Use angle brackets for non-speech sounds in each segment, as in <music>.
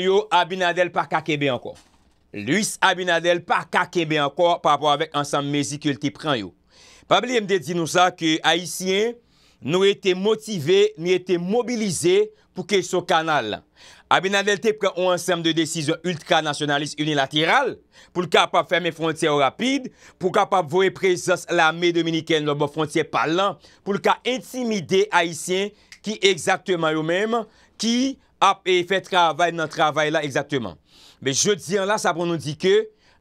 yo Abinadel pa kakebe anko. Louis Abinadel pa kakebe anko pa apwa vek ansam mezik yon te pran yo. Pa blim de di nou sa ki Haitien nou ete motive, nou ete mobilize pou ke sou kanal. Abinadel te pran ou ansam de desiz ultranasyonalist unilateral pou lka pa fèmè frontye rapide, pou lka pa vwè prezons la mè dominikèn lò bo frontye palan, pou lka intimide Haitien ki exaktèman yo mèm ki ap e fe travay nan travay la exakteman. Bej je diyan la, sa bon nou di ke,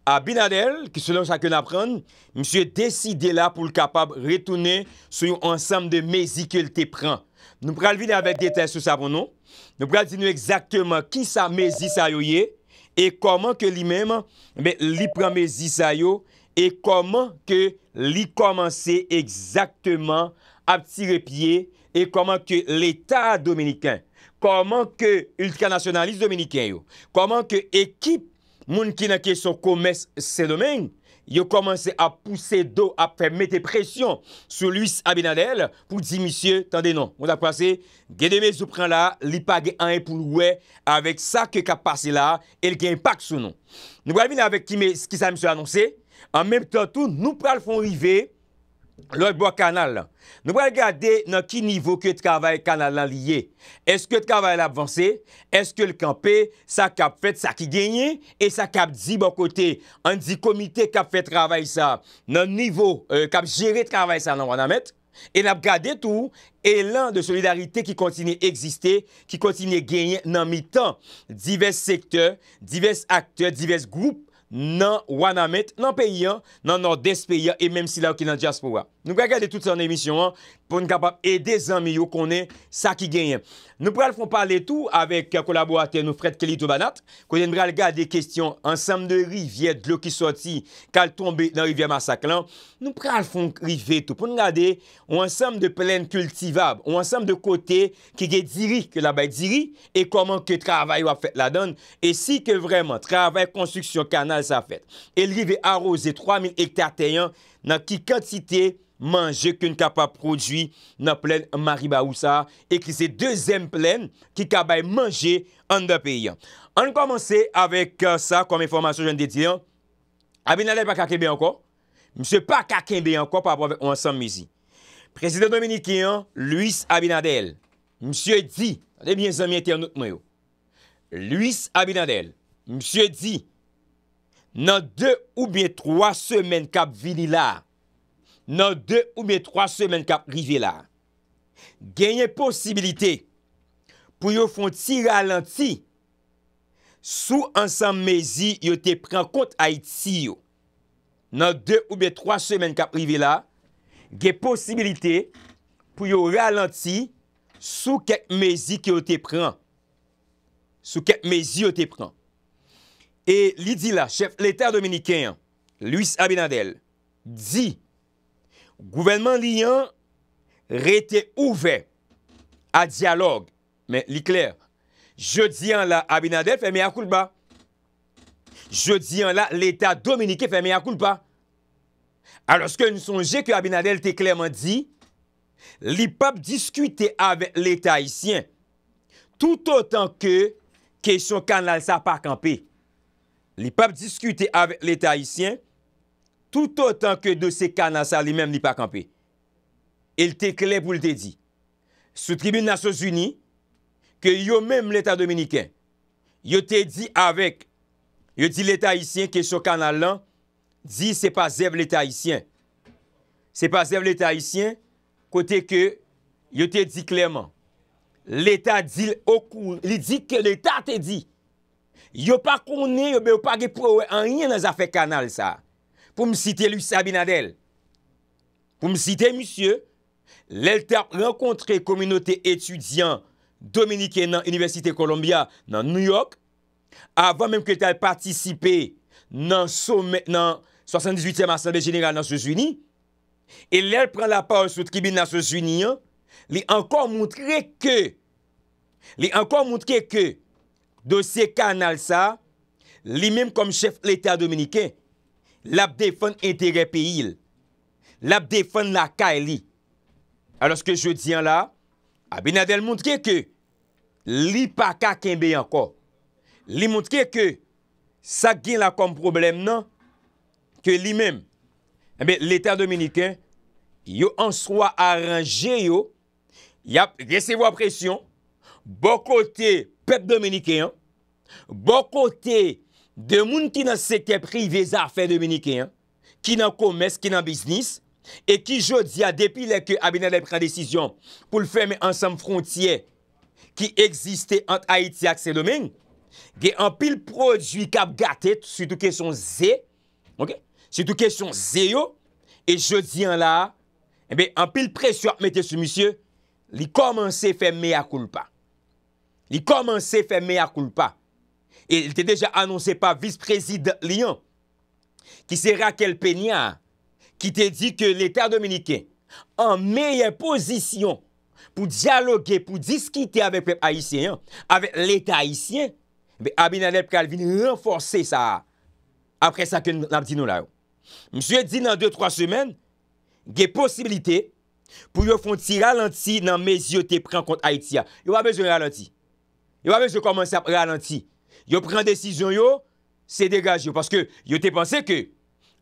a binadel, ki selon chakon apren, msye deside la pou l kapab retounen sou yon ansam de mezi ke l te pran. Nou pral vi la vek detay sou sa bon nou, nou pral di nou exakteman ki sa mezi sa yo ye, e koman ke li mem, bej li pran mezi sa yo, e koman ke li komanse exakteman ap ti repye, e koman ke l eta dominiken Koman ke ultranasyonalist Dominiken yo? Koman ke ekip moun ki nan kesyon komes se domen? Yo komanse ap puse do ap fe mette presyon sou luis Abinadel pou di misye tande non. Moun ap pase, gede me sou pran la, li page an epou loue, avek sa ke kap pase la, elke impak sou non. Nou wavine avek ki sa misye anonsen, an menm ton tou nou pral fon rivey, Loi bwa kanal la, nou wè al gade nan ki nivou ki e travay kanal la liye. Eske travay la avanse, eske l kampè sa kap fèt sa ki genye, e sa kap di bò bon kote, an di komite kap fèt travay sa nan nivou, kap euh, jere travay sa nan wana met, e nap gade tou, elan de solidarite ki kontine egziste, ki kontine genye nan mi tan, divers sektè, divers akte, divers goup, nan wana met nan peyi an nan nan desp peyi an e menm si la w ki nan Jaspo wap Nou brel gade tout son emisyon an pou nou kapap ede zan mi yo konen sa ki genyen. Nou brel fon pale tout avek kolaborate nou Fred Kelito Banat. Konen brel gade kestyon ansam de rivye dlo ki soti kal tombe nan rivye massaklan. Nou brel fon krive tout pou nou gade ou ansam de plen kultivab, ou ansam de kote ke ge diri ke la bay diri e koman ke travay wap fet la don. E si ke vreman travay konstuksyon kanal sa fet, el rivye arose 3000 hektar tenyan, nan ki kantite manje ki nou ka pa prodwi nan plen Mariba Oussar e ki se dezem plen ki ka bay manje an da peyan. An komanse avèk uh, sa konme informasyon jen de diyan, Abinadel pa kaken be anko, msye pa kaken be anko pa wansam mezi. Prezident Dominikian, Louis Abinadel, msye di, an debyen zan mwen te an nouk nou yo, Louis Abinadel, msye di, nan de ou bie 3 semen kap vili la, nan de ou bie 3 semen kap rive la, genye posibilite pou yo fonti ralenti sou ansan mezi yo te pren kont a iti yo. Nan de ou bie 3 semen kap rive la, genye posibilite pou yo ralenti sou kek mezi yo te pren. Sou kek mezi yo te pren. E li di la, chef l'Etat Dominikian, Louis Abinadel, di, gouvennement li yon rete ouve, a diyalogue, men li kler, je di yon la Abinadel fe mea koulba, je di yon la l'Etat Dominikian fe mea koulba, aloske nou sonje ke Abinadel te klerman di, li pap diskute ave l'Etat Hissien, tout autant ke kesyon kan lal sa pa kampe, li pape diskute ave l'Etat Haitien, tout autant ke de se kanasa li men li pa kampe. El te kle pou l'e te di. Sou tribune Nassos Uni, ke yo men l'Etat Dominikien, yo te di avek, yo di l'Etat Haitien ke so kanalan, di se pa zev l'Etat Haitien. Se pa zev l'Etat Haitien, kote ke yo te di kleman. L'Etat di l'okou, li di ke l'Etat te di. Yo pa kounen, yo pa ge pou an rin nan zafek kanal sa. Pou msite lui Sabin Adel. Pou msite msye, lèl te renkontre kominote etudyan Dominiken nan Universite Kolombia nan New York, avan menm ke te al patisipe nan 78e masalbe general nan Sous-Uni, e lèl pren la pa ou sou tribine nan Sous-Uni, li ankon moutre ke, li ankon moutre ke, dosye ka anal sa, li menm kom chef l'Etat Dominikè, lap defon entere pe il, lap defon la ka e li. Alors, skè jò diyan la, Abinadel mounkè ke, li pa ka kenbe yanko. Li mounkè ke, sa gen la kom problem nan, ke li menm, eh l'Etat Dominikè, yo ansoa aranje yo, yap, gesevo apresyon, bo kote pep Dominikè an, Bo kote de moun ki nan sekepri veza fe dominike, ki nan komes, ki nan biznis, e ki jodia depi leke abina de pre-desisyon pou l'feme ansam frontye ki egziste ant Aitiak se domen, ge an pil prodjwi kap gate sou tou kesyon ze, sou tou kesyon ze yo, e jodia la, en pil presyo apmete sou misye, li komanse fe mea kulpa. Li komanse fe mea kulpa. Et il te deje annonse pa vice-president Lyon, ki se Raquel Peña, ki te di ke l'Etat Dominiken, an meyen posisyon pou diyalogue, pou diskite ave pepe Haitien, ave l'Etat Haitien, be Abinaneb Kalvin renforce sa, apre sa ke nabdi nou la yo. Mse di nan 2-3 semen, ge posibilite pou yo fonti ralenti nan mezi yo te pren kont Haitien. Yo abe yo ralenti. Yo abe yo komanse ap ralenti. Yo pren desizyon yo, se degaj yo. Paske yo te panse ke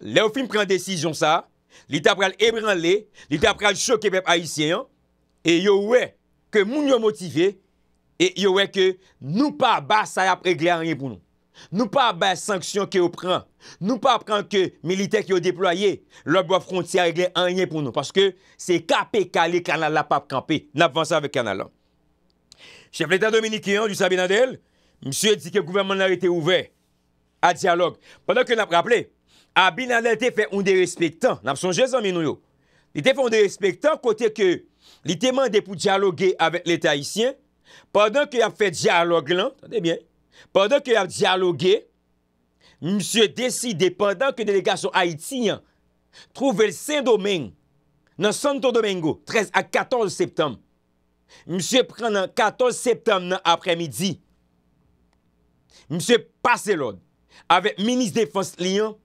leofim pren desizyon sa, li ta pral ebran le, li ta pral chok e pep haisyen, e yo we ke moun yo motive, e yo we ke nou pa ba sa yap regle a enye pou nou. Nou pa ba sanksyon ke yo pren, nou pa pren ke militek yo deploye, lop wap fronti a regle a enye pou nou. Paske se kape kale kanal la pap kampe, nap vansa ve kanal la. Chefleta Dominikian, du Sabi Nadel, msye di ke gouvernement nare ite ouve a diyalogue, pandan ke n ap rappele, a binanelte fe unde respektan, n ap sonjez an minou yo, li te fe unde respektan kote ke li temande pou diyalogue avek le taissien, pandan ke ap fe diyalogue lan, pandan ke ap diyalogue, msye deside, pandan ke delegasyon Haitien trouve l sen domen nan Santo Domingo, 13 a 14 septem, msye pren nan 14 septem nan apremidi, Mse Pasellon avèk minis defans liyan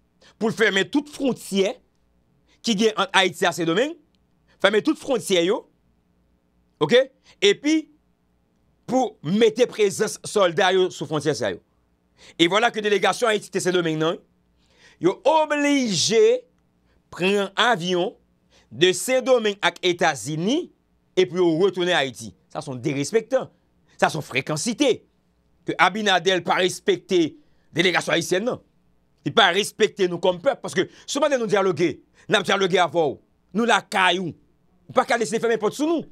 pou fèmè tout frontiyè ki gen an Aïtia sè domèng, fèmè tout frontiyè yo, ok, epi pou metè prezès solday yo sou frontiyè sè yo. E voilà ke delegasyon Aïtite sè domèng nan, yo oblige pren avyon de sè domèng ak Etasini epi yo retounè Aïti. Sa son dirispectan, sa son frekansitey. Ke Abinadel pa respekte delegasyon haisyen nan. Di pa respekte nou kompep. Paske soumane nou diyalogue, nam diyalogue avou. Nou la kayou. Ou pa kade se fèmè pot sou nou.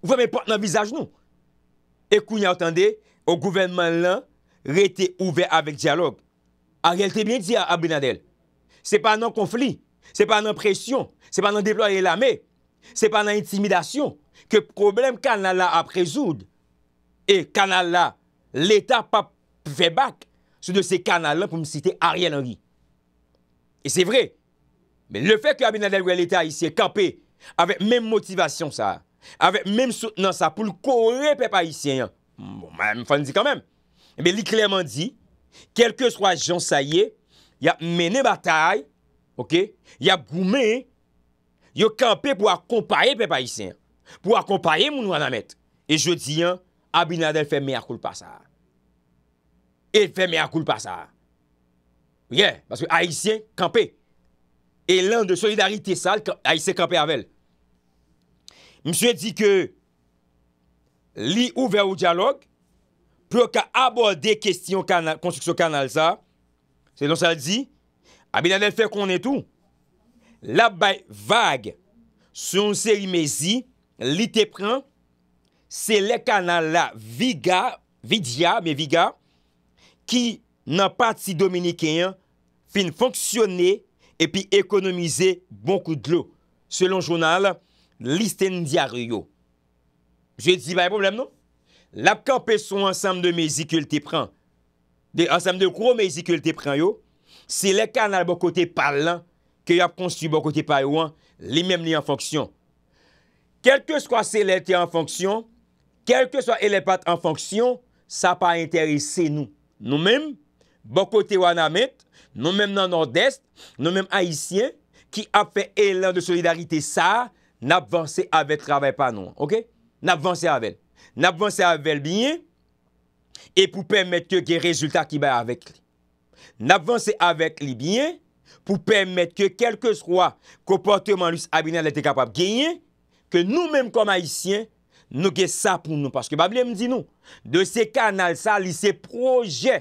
Ou fèmè pot nan vizaj nou. Ekou nye otande, ou gouvenman lan rete ouve avèk diyalogue. An gelte bine diya Abinadel. Se pa nan konfli. Se pa nan presyon. Se pa nan deploye la me. Se pa nan intimidasyon. Ke problem kan la la apresoud. E kanal la, l'Etat pa fè bak sou de se kanal la pou m'cite Ariel Henry. E se vre, le fè ki Abinadel wè l'Etat a isye kampè avèk mèm motivasyon sa, avèk mèm soutenans sa pou l'kore pe pa isye, mèm fèm di kanmèm. E bè li klerman di, kelke swa jonsayye, ya mène batay, ya bwoumè, yo kampè pou akompaye pe pa isye, pou akompaye mounou anamèt. E je di yon, Abinadel fè mè a koul pa sa. Et fè mè a koul pa sa. Mwenye, baske Haitien, kampe. Et l'an de solidarite sal, Haitien kampe avel. Mwenye di ke, li ouver ou diyalog, pou ak a abode de kestyon konstruksyon kanal sa, se don sa di, Abinadel fè konen tou. La bay vague, son serimezi, li te pren, Se le kanal la VIGA, Vidya, me VIGA, ki nan pati Dominikian, fin fonksyonne, epi ekonomize bonkout glou. Selon jounal, liste ndiyaryo. Je di baye problem nou? Lap ka pe son ansam de mezi ke lte pran. Ansam de kou mezi ke lte pran yo, se le kanal bokote palan, ke yap konsti bokote payouan, li mem li an fonksyon. Kelke skwa se lete an fonksyon, kelke swa elepat an fonksyon, sa pa interese nou. Nou mem, bokote wan amet, nou mem nan nord-est, nou mem haisyen, ki ap fe elan de solidarite sa, nap vansè avek travè pa nou. Ok? Nap vansè avek. Nap vansè avek biyen, e pou pèm mette ke gè rezultat ki bay avèk li. Nap vansè avek li biyen, pou pèm mette ke kelke swa koportèman lus abinè lè te kapap gèyen, ke nou mem kom haisyen, nou ge sa pou nou, paske bable m di nou, de se kanal sa li se proje,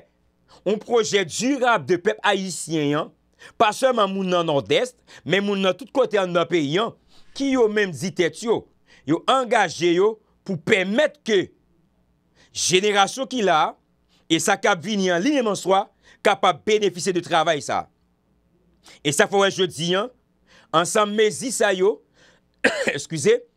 ou proje durable de pep ayisyen yon, pas seman moun nan nord-est, men moun nan tout kote an nan peyi yon, ki yo menm zi tet yo, yo angaje yo pou pemet ke jenera syo ki la, e sa kab vini an lini man swa, kapab benefise de travay sa. E sa fwa jodi yon, ansam mezi sa yo, eskouze, <coughs>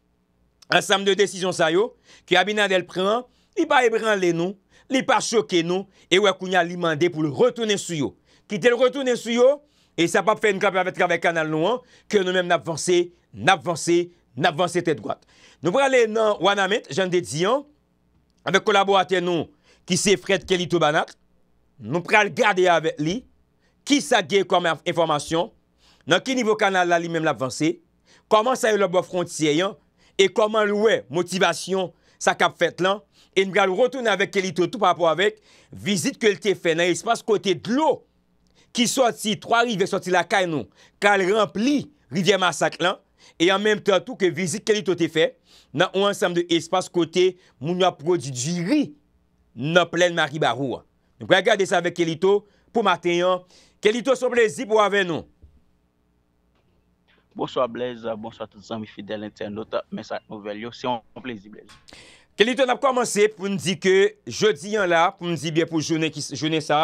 an sam de desizyon sa yo, ki abina del preman, li pa ebran le nou, li pa choke nou, e wakounya li mande pou l retounen sou yo. Ki tel retounen sou yo, e sa pa pfe n klap avet ka ve kanal nou an, ki nou menm n apvansè, n apvansè, n apvansè tèd gwa. Nou pralè nan wana met, jan de diyan, an de kolaborate nou, ki se fred ke li tou banak, nou pral gade avet li, ki sa gè koman informasyon, nan ki nivou kanal la li menm l apvansè, koman sa yo l obo frontisyen yon, E koman loue motivasyon sa kap fet lan, e nou gale rotounen avèk Kelito tout pa pou avèk, vizit ke lte fè nan espas kote dlo, ki soti 3 rivèk soti la kaj nou, kal rempli rivèk masak lan, e an menm tè an tout ke vizit Kelito tè fè, nan ou ansam de espas kote moun apro di jiri, nan plèn mari barou. Nou gale gade sa avèk Kelito pou maten yon, Kelito sou plezi pou avèk nou, Bonswa Blaise, bonswa tout zan mi fidel internet, mensak nou vel yo, se yon plezi Blaise. Kelito n ap komanse pou n di ke jodi yon la, pou n di biye pou jounen sa.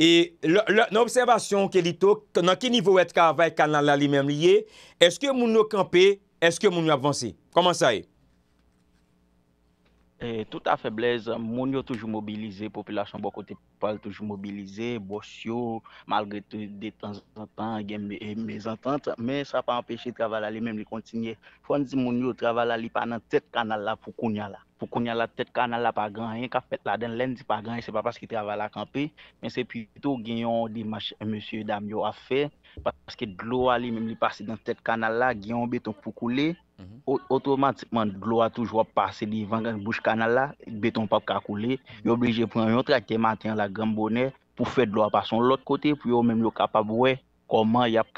E nan observasyon Kelito, nan ki nivou et ka avay kanal la li menm liye, eske moun nou kampe, eske moun nou avanse? Koman sa e? E, tout a feblez, moun yo toujou mobilize, populasyon bo kote pou pal toujou mobilize, bosh yo, malgre te de tan zan tan, gen me zan tan, men sa pa empeshe travala li menm li kontinye. Fon di moun yo travala li panan tet kanala pou kounya la. Pou kounya la, tet kanala pa granye, ka fet la den len di pa granye, se pa pas ki travala kanpe, men se pi tou genyon di e, monsye Damyo a fe, paske glowa li menm li pase den tet kanala, genyon beton pou kouye, Otro matman, dlo a toujwa pase li vangan bouj kanal la, beton pa pou kakou li, yo blije pou an yon trajte matyan la Gambo Ne, pou fe dlo a pason l ot kote, pou yo menm yo kapabwe, koman ya pou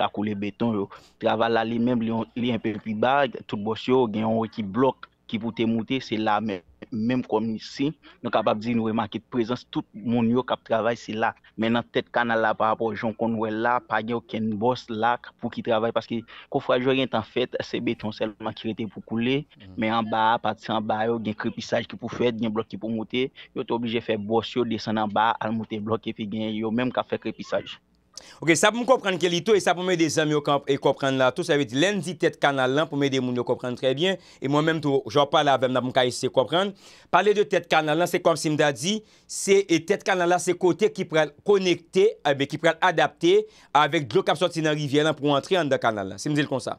kakou li beton yo. Traval la li menm li yon pepi bag, tout bosh yo gen yon weti blok ki pou te mouti, se la menm. Mèm komi si, nou kapap di nou remakit prezans, tout moun yo kap travay si la. Mènan tet kanal la par rapport joun kon nou el la, pa gen yo ken boss la pou ki travay. Paske kofrajo yon tan fet, se beton selman ki rete pou koule, mè an ba, pati se an ba yo, gen krepisaj ki pou fet, gen blok ki pou mote, yo te obligè fè boss yo, desen an ba, al mote blok ki fi gen yo, mèm kap fè krepisaj. Ok, sa pou m komprende ke li tou, e sa pou m e de zanm yo komprende la tou, sa ve di lendi tet kanal lan pou m e de moun yo komprende trebyen, e mwen menm tou, jor pa la vèm nan m ka ese komprende, pale de tet kanal lan, se kom si m da di, se tet kanal lan se kote ki prel konekte, ki prel adapte, avek djok ap sotinan rivye lan pou antre an de kanal lan, se m zil kon sa?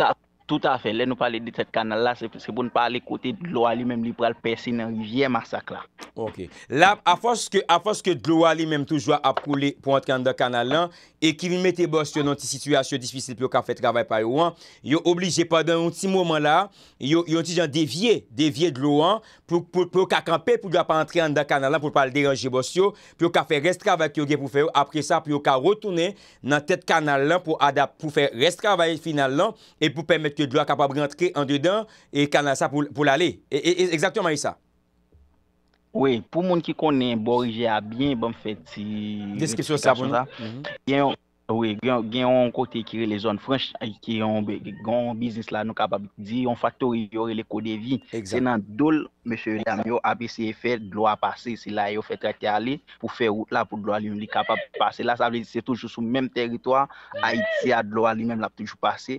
Sa. Tout afe, lè nou pale di tèt kanal la, se pou nou pale kote d'lou a li mèm li pral pesi nan jè masak la. La, a foske d'lou a li mèm toujwa apkou li pou antre an dan kanal lan, e ki vi mette bòs yo nan ti situasyon disfisil pou yo ka fè travay par yo an, yo oblije padan an ti mouman la, yo an ti jan devye, devye d'lou an, pou yo ka kampe pou yo pa antre an dan kanal lan, pou yo pa l'deranje bòs yo, pou yo ka fè restravay ki yo ge pou fè yo, apre sa pou yo ka rotounen nan tèt kanal lan pou fè rest yo dlo a kapab rentre an dedan e kan a sa pou l'ale. Eksaktyon, Marissa? Ouè, pou moun ki konen, bo rije a byen, bon fèt si... Diskesyon sa, bon. Ouè, gen yon kote kire le zon. Fransch, gen yon biznis la, nou kapab di, yon faktor yore le kodevi. Se nan dol, M. Riamyo, api se fè dlo a pase, se la yo fèt a te ale, pou fè ou la, pou dlo a li mèm li kapab pase. La sa vè, se toujou sou mèm teritoa, a iti a dlo a li mèm la pou toujou pase. Se,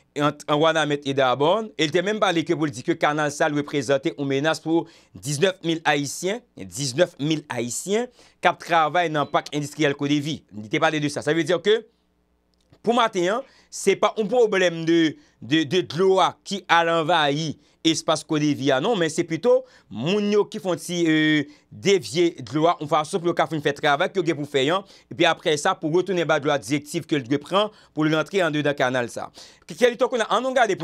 an wad amet e da abon, el te menm pale ke politike, kar nan sal we prezante ou menas pou 19 000 Haitien, 19 000 Haitien, kap travay nan pak indiski yal kodevi. Ni te pale de sa. Sa ve diyo ke, pou maten, se pa un problem de, de, de, de loa ki al envayi espas kodevye anon, men se pweto moun yo ki fwant si devye dlo a, ou fwa asop lo ka fwen fè travek, kyo ge pou fè yon, epi apre sa pou wotoun e ba dlo a dijektiv ke ldre pran pou l rentre an de dan kanal sa. Kèl ito koun an, anon gade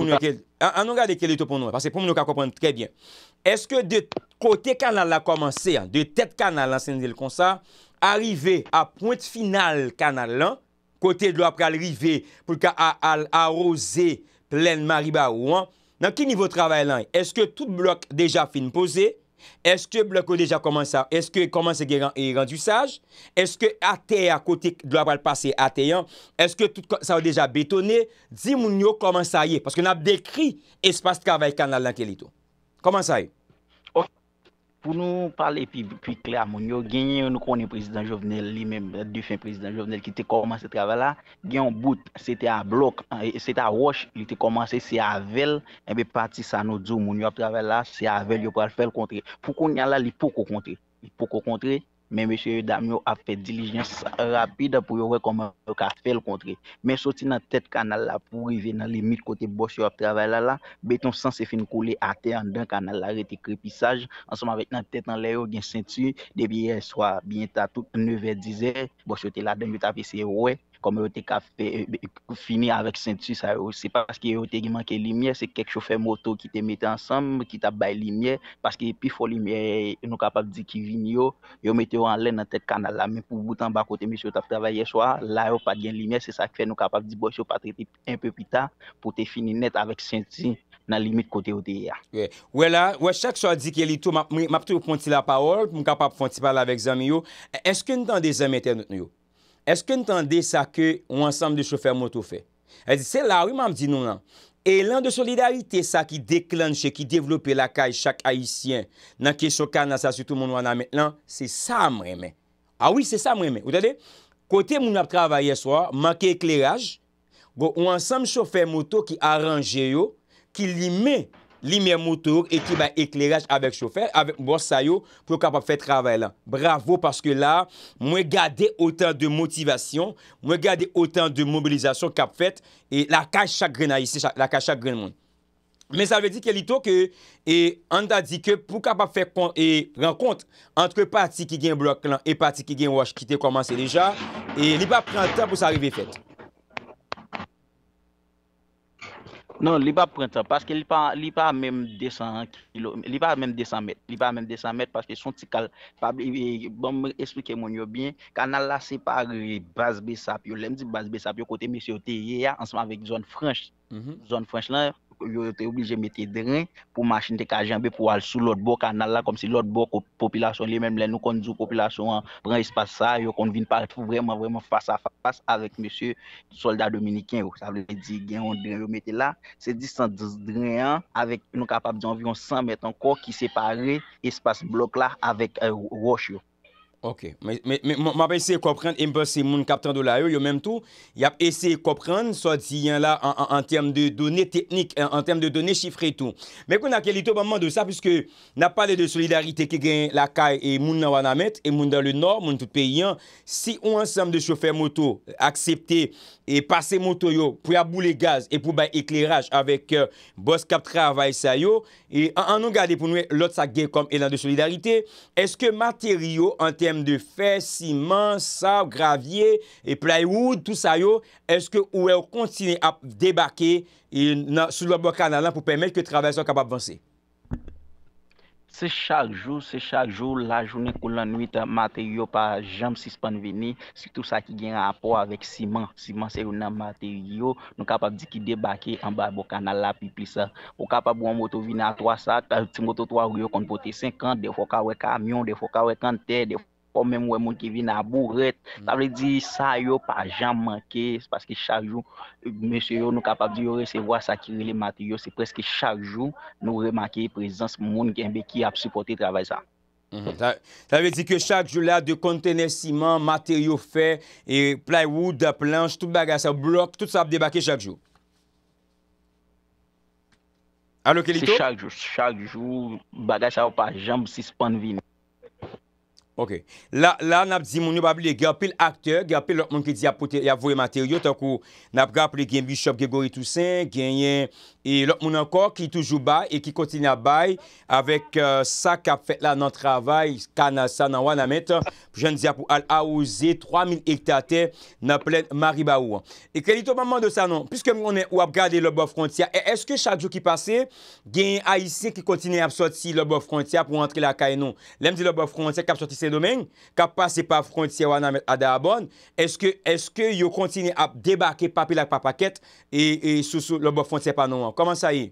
kèl ito pou nou, parce pou moun yo ka kompon trebyen. Eske de kote kanal la komanse, de tèt kanal lansen zel kon sa, arive a point final kanal lan, kote dlo apre alrive, pou ka al arose plen mariba ou an, Nan ki nivou travay lan? Eske tout blok deja fin pose? Eske blok ou deja koman sa? Eske koman se gen yi e ran du saj? Eske ate a kotik do apal pase ate yan? Eske tout sa ou deja betone? Di moun yo koman sa ye? Paske nan dekri espas kava yi kan la lankelito. Koman sa ye? Pou nou pale pi klè a moun yo, genye nou konye prezident jovenel li men, di fin prezident jovenel ki te komanse travè la, genye ou bout, se te a blok, se te a wosh, li te komanse se a vel, enbe pati sa nou dzo moun yo travè la, se a vel yo pral fel kontre. Pou konye ala li poko kontre, li poko kontre, Men mèche yè damyo ap fè dilijens rapide pou yò wè koman wè ka fè l kontre. Men soti nan tèt kanal la pou rive nan limit kote bòs yò ap travè la la, beton san se fin koule ate an dan kanal la rete krepisaj. An soma wèk nan tèt nan lè yò gen sentu, debi yè swa bienta tout nouve dizè, bòs yò tè la den yò ta fè se wè. kom yo te kafe, eh, fini avèk senti sa yo. Se pa wè se yo te gimanke li miè, se kek chofer moto ki te metè ansam, ki ta bay li miè, paske pi foli miè, eh, nou kapap di ki vini yo, yo metè yo an lè nan tet kanal la, men pou boutan ba kote mi, se yo tap travayè swa, la yo pat gen li miè, se sa kfe nou kapap di bò, se yo pat rete un pè pita pou te fini net avèk senti nan li miè kote yo te ya. Wè la, wè chak swa di ki li tou, map te yo fonti la pa or, mou kapap fonti pala avèk zami yo, eske nou tan de zami ten nou yo? Eske ntande sa ke wansam de chofer moto fe? Se la, wim am di nou nan. E lan de solidarite sa ki deklanche, ki devlope la kaye chak haisyen, nan ki soka nan sa si tout moun wana met lan, se sa mremen. A wis, se sa mremen. Ou tade, kote moun ap travaye swa, manke ekleraj, go wansam chofer moto ki aranje yo, ki li me... Li mè moutour, ekib an ekleraj avèk choufer, avèk mwos sayo pou kap ap fè travè la. Bravo paske la, mwen gade otan de motivasyon, mwen gade otan de mobilizasyon kap fèt, e la kaj chak grenayise, la kaj chak gren moun. Men sa vè di ke li to ke, e an ta di ke pou kap ap fè kon, e renkont, antre pati ki gen blok lan, e pati ki gen waj, ki te komanse deja, e li pa pren ta pou sa revè fèt. Non, li pa prentan, paske li pa mèm 200 mè, li pa mèm 200 mè, li pa mèm 200 mè, paske son ti kal, pabli, e, e, bon mè explike moun yo byen, kanal la se pa base bè sap, yo lem di base bè sap, yo kote misyo te ye ya, anseman vek zon franche, mhm. zon franche la yo. yo te oublije mete dren pou machin te kajan be pou al sou lout bok an al la kom se lout bok ou populasyon li menm la nou kondou populasyon an pran espase sa yo kon vin pa tout vreman vreman fasa fasa avek monsye soldat dominikin yo sa vle di gen yon dren yo mete la se di 110 dren an avek nou kapab di anvyon 100 met anko ki separe espase blok la avek euh, roche yo Ok, mwen ap ese kopren, mwen kapten do la yo yo menm tou, ap ese kopren, sot si yon la an tem de donen teknik, an tem de donen chifre tou. Mwen kon ak elito paman do sa, pwiske nan pale de solidarite ke gen lakay e moun nan wana met, e moun dan le nor, moun tout pe yon, si yon ansem de chofer moto, aksepte, e pase moto yo, pou ya boule gaz, e pou bay ekleraj, avek euh, bos kap tra vay sa yo, an nou gade pou noue lot sa gen kom elan de solidarite, eske materyo an tem de fè, siman, sa, gravye e playwood, tout sa yo, eske ouè ou kontine ap debake sou lò Bokanala pou pèmèj ke travè son kapap vansè? Se chak jou, se chak jou, la jouni koulan wite materyo pa jam sispan veni, sitou sa ki gen apò avèk siman, siman se yon nan materyo nou kapap di ki debake an ba Bokanala pi plisa. Ou kapap wè mwoto vi nan 3 sa, si mwoto 3 yo kon pote 50, de fò kawè kamyon, de fò kawè kante, de fò pou mèm wè moun ki vi nan bourret. Ta vè mm. di, sa yo pa jan manke, se paske chak jou, mèche yo nou kapap di yo resevo eh a sakiri le materyo, se preske chak jou nou remanke yi prezans moun genbe ki ap supporte trabè sa. Ta vè di ke chak jou la de kontene siman, materyo fè, playwood, planche, tout bagaj sa blok, tout sa ap debake chak jou. Alo, Kelito? Chak jou, chak jou, bagaj sa yo pa jan si span vi nan. Ok. La, la nap di moun yo babile gen apil akter, gen apil lòk moun ki di apote ya voye materyo, tankou nap gap li gen Bishop Gregory Toussaint, gen yen e lòk moun ankor ki toujou bay e ki kontine ap bay avek euh, sa kap fet la nan travay kanasa nan wana met pou jen di ap ou al aouze 3000 hektate nap plen Maribau. E kredito maman de sa nou, piske moun ou ap gade lòk bòk frontia, e eske chak jou ki pase, gen aise ki kontine ap soti lòk bòk frontia pou antre la kay nou. Lem di lòk bòk frontia kap soti se domen, kap pase pa front se wana ade abon, eske yo kontine ap debake papilak pa paket e, e sou sou lopo front se panouan. Koman sa yi?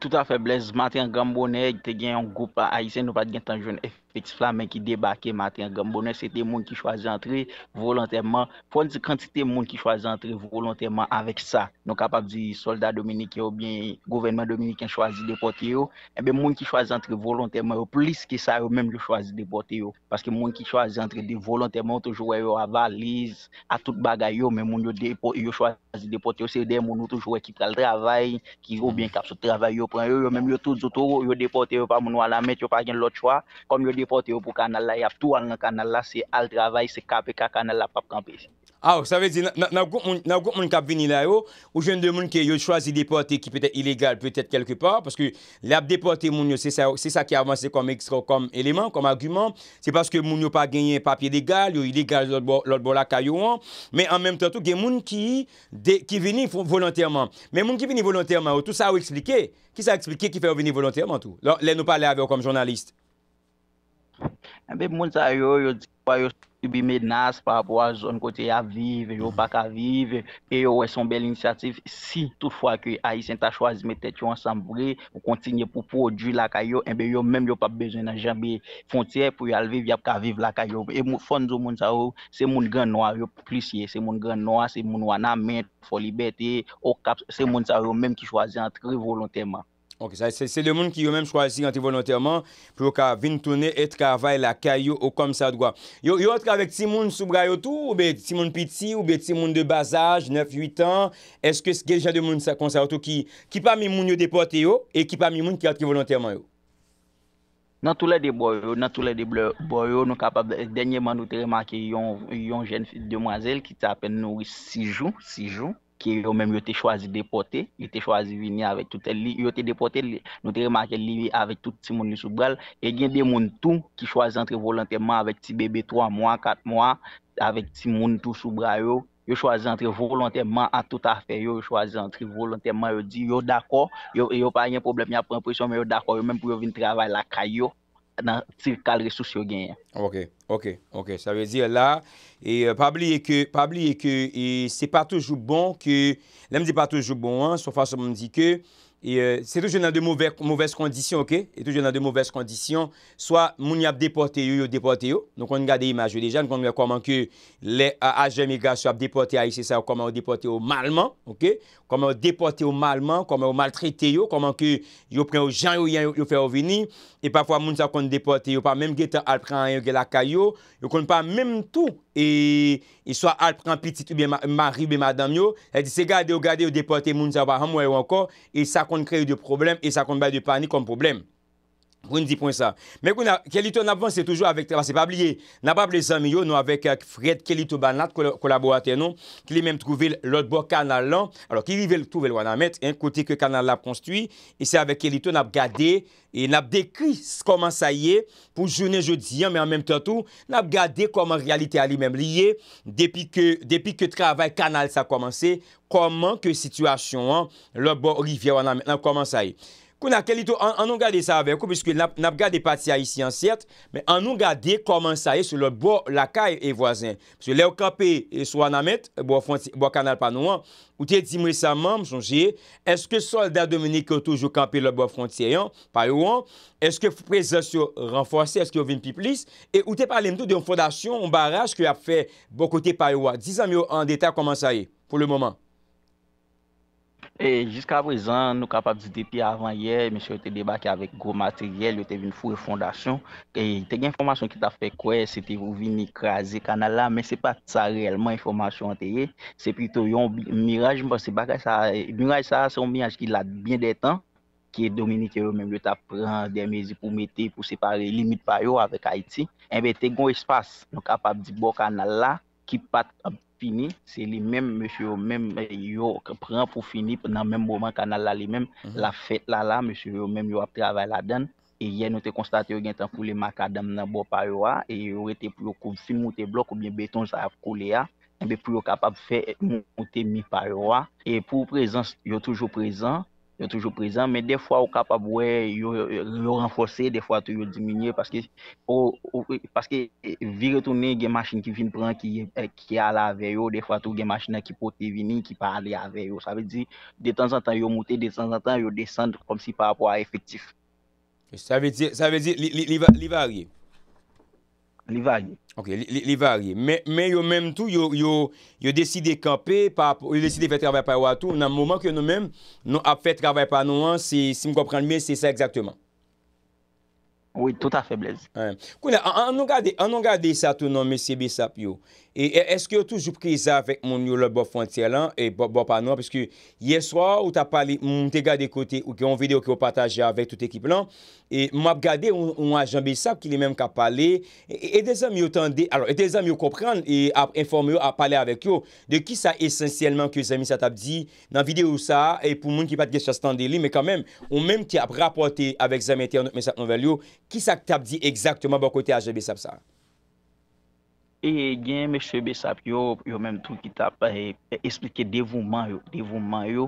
Tout a febles maten gambo ne te gen yon goupa a isen nou pat gen tanjoun e. Peti flamen ki debake Matin Gambonè se te moun ki chwazi antre volantèman pon di kantite moun ki chwazi antre volantèman avèk sa nou kapak di soldat Dominikè ou bien gouvernement Dominikè chwazi depote yo ebe eh moun ki chwazi antre volantèman ou plis ki sa yo mèm yo chwazi depote yo paske moun ki chwazi antre devolantèman ou toujwe yo avaliz a tout bagay yo mèm moun yo depote yo chwazi depote yo se de moun ou toujwe ki pral travay ki yo bien kapso travay yo pran yo yo mèm yo tout zoutou yo depote yo pa moun ou alamèt yo pa gen lot chwa kom yo depote yo Pote ou pou kanal la, yav tou an lan kanal la, se al travay se kapi ka kanal la pap kampi. Ah, a ou, sa vezi, nan goun moun kap vini la yo, ou jen de moun ki yo chwazi depote ki pete iligal pete kelke pa, paske lè ap depote moun yo, se sa ki avansi kom ekstra kom eleman, kom agumen, se paske moun yo pa genye papye iligal, yo iligal lòt bo la kayo an, men an menm tan tou gen moun ki vini volontèrman. Men moun ki vini volontèrman yo, tout sa ou eksplike, ki sa eksplike ki fè ou vini volontèrman tou? Lè nou pale ave yo kom jounalist. Moun sa yo yo dikwa yo subi menas pa apwa zon kote ya vive, yo pa ka vive, pe yo wè son bel inisiatif si tout fwa ki a isen ta chwazi mè tètyo ansambouge pou kontinye pou pou odju la kayo, enbe yo mèm yo pa bezwen nan janbe fonter pou yal vive ya pa ka vive la kayo. E moun fondou moun sa yo se moun gen noa yo plisye, se moun gen noa, se moun wana mè folibète, se moun sa yo mèm ki chwazi an tri volontèman. Ok, se demoun ki yo mèm chwazi anti-volontèrman pou yo ka vin tounè et kavae la kaya yo ou kom sa dwa. Yo antre avèk ti moun soubra yo tou ou bè ti moun piti ou bè ti moun de basaj, 9-8 an, eske se genja demoun sa konservato ki pa mi moun yo depote yo e ki pa mi moun ki atri volontèrman yo? Nan tou lè de boyo, nan tou lè de boyo nou kapab denye man nou te remakè yon jen fide demwazèl ki ta apè nou sijou, sijou. qui ont même été choisis de déporter, ils ont choisi de venir avec tout le monde, ils ont été déportés, nous avons remarqué avec tout le monde sous bras, et il y a des gens qui choisissent d'entrer volontairement avec petit bébé 3 mois, 4 mois, avec petit monde tout sous bras, ils choisissent d'entrer volontairement à tout à fait, ils choisissent d'entrer volontairement, ils disent dit, sont d'accord, yo n'ont pas de problème, ils a pression, d'impression mais yo d'accord, même pour venir travailler à la caillou. nan tir kal resosyo genye. Ok, ok, ok, sa ve di la, euh, e pabli e ke, pabli e ke, e se pa toujou bon ke, lem di pa toujou bon an, sou fasyon mwen di ke, se toujou nan de mouves kondisyon, ok, se toujou nan de mouves kondisyon, swa mouni ap depote yo, yo depote yo, nou kon gade imaj yo deja, nou kon gade koman ke a jem e gas yo ap depote a yi, se sa koman yo depote yo malman, ok, Koman ou deporte ou malman, koman ou maltrete yo, koman ki yo pren ou jan ou yan yo fè ou vini. E pafwa moun sa kon deporte yo, pa mèm ge te alpren an yo ge lakay yo, yo kon pa mèm tou. E so alpren piti ou biye mari ou biye madame yo, se gade ou gade ou deporte moun sa pa hamwe yo anko, e sa kon kre yo de probleme, e sa kon baye de panik kon probleme. Mwen di pon sa. Mwen kou na, Kelito nabwans se toujou avèk, se pabliye, nabab le zanmi yo nou avèk euh, Fred Kelito Banat, kolaboratè nou, ki li mèm trouvel lòt bo kanal lan, alò ki li vel trouvel wana mèt, en kote ke kanal la konstuit, e se avèk Kelito nabgade, e nabdekri koman sa yè, pou jounen jodi an, mè an mèm tèntou, nabgade koman realite a li mèm liye, depi ke travè kanal sa komanse, koman ke situasyon an, lòt bo rivye wana mèt, nan koman sa yè. Kou na ke li tou, an nou gade sa ave, kou biske nap gade pati a yisi an siert, men an nou gade koman sa ye sou lor bo lakay e vwazen. Pse le ou kape e sou an amet, bo kanal pa nou an, ou te di mresaman, msonje, eske soldat domenik yo toujou kape lor bo frontiyan, pari ou an, eske prezasyon renforsi, eske yo vin pi plis, e ou te pale mtou de yon fondasyon, yon baraj, kwe ap fe bokote pari ou an. Dizan mi yo an deta koman sa ye, pou le mwaman. E, jiska prezan nou kapab di depi avan ye, misyo yo te debake avik gwo materyel, yo te vin fure fondasyon, e, te gen informasyon ki ta fe kwe, se te vini krasi kanala, men se pat sa relman informasyon te ye, se pito yon miraj mwen se baka sa, miraj sa son miraj ki la bin detan, ki e dominik yo menm yo ta pran demizi pou meti pou separe limit payo avik Haiti, enve te gwo espas nou kapab di bo kanala ki pat... Sè li mèm mèche yo mèm mhm. yo pran pou fini nan mèm mouman kanal la li mèm la fèt la la mèche yo mèm yo ap travè la dan. E yè nou te konstate yo gen tan pou li maka dam nan bo par yo a. Ah, e yo rete pou yo koum si mou te blok koum li beton sa ap kou li a. Mè ah, eh pou yo kapab fè mou te mi par yo a. Ah. E pou prezans yo toujou prezans. toujours présent, mais des fois, vous capablez capable de renforcer, des fois, tout diminuer, parce que, parce que, vire tourner, il y qui viennent prendre, euh, qui est à la veille, des fois, il y a qui peut venir, qui peut aller avec eux. Ça veut dire, de temps en temps, ils montent de temps en temps, ils descendent, comme si par rapport à effectif. Ça veut dire, ça veut dire, il Li varye. Ok, li varye. Men yo menm tou, yo deside kampe, yo deside fè travè pa yo a tou, nan mouman ki yo nou menm, nou ap fè travè pa nou an, si m komprende mè, se sa exaktèman. Oui, touta feblez. Kou la, an nou gade, an nou gade sa tou nan M. Bissap yo? E, e eske yo toujou preza vek moun yo lop bop fwantye lan, e bop bop anon, piskou yeswa ou ta pale moun te gade kote, ou ki yon video ki yo pataje avèk tout ekip lan, e mwap gade ou mwa Jean-Bissap ki li menm ka pale, e, e, e dezen mi yo tende, alo, e dezen mi yo komprende, e ap informe yo, ap pale avèk yo, de ki sa esensyelman ki Jean-Bissap tap di, nan video ou sa, e pou moun ki pat ge chastande li, me kamem, ou menm ki ap rapote avèk Jean-Bissap, ki sa tap di exaktman bwa kote Jean-Bissap sa. E genye mèche Besap yo, yo mèm tou ki tap, e eh, esplike eh, devouman yo, devouman yo,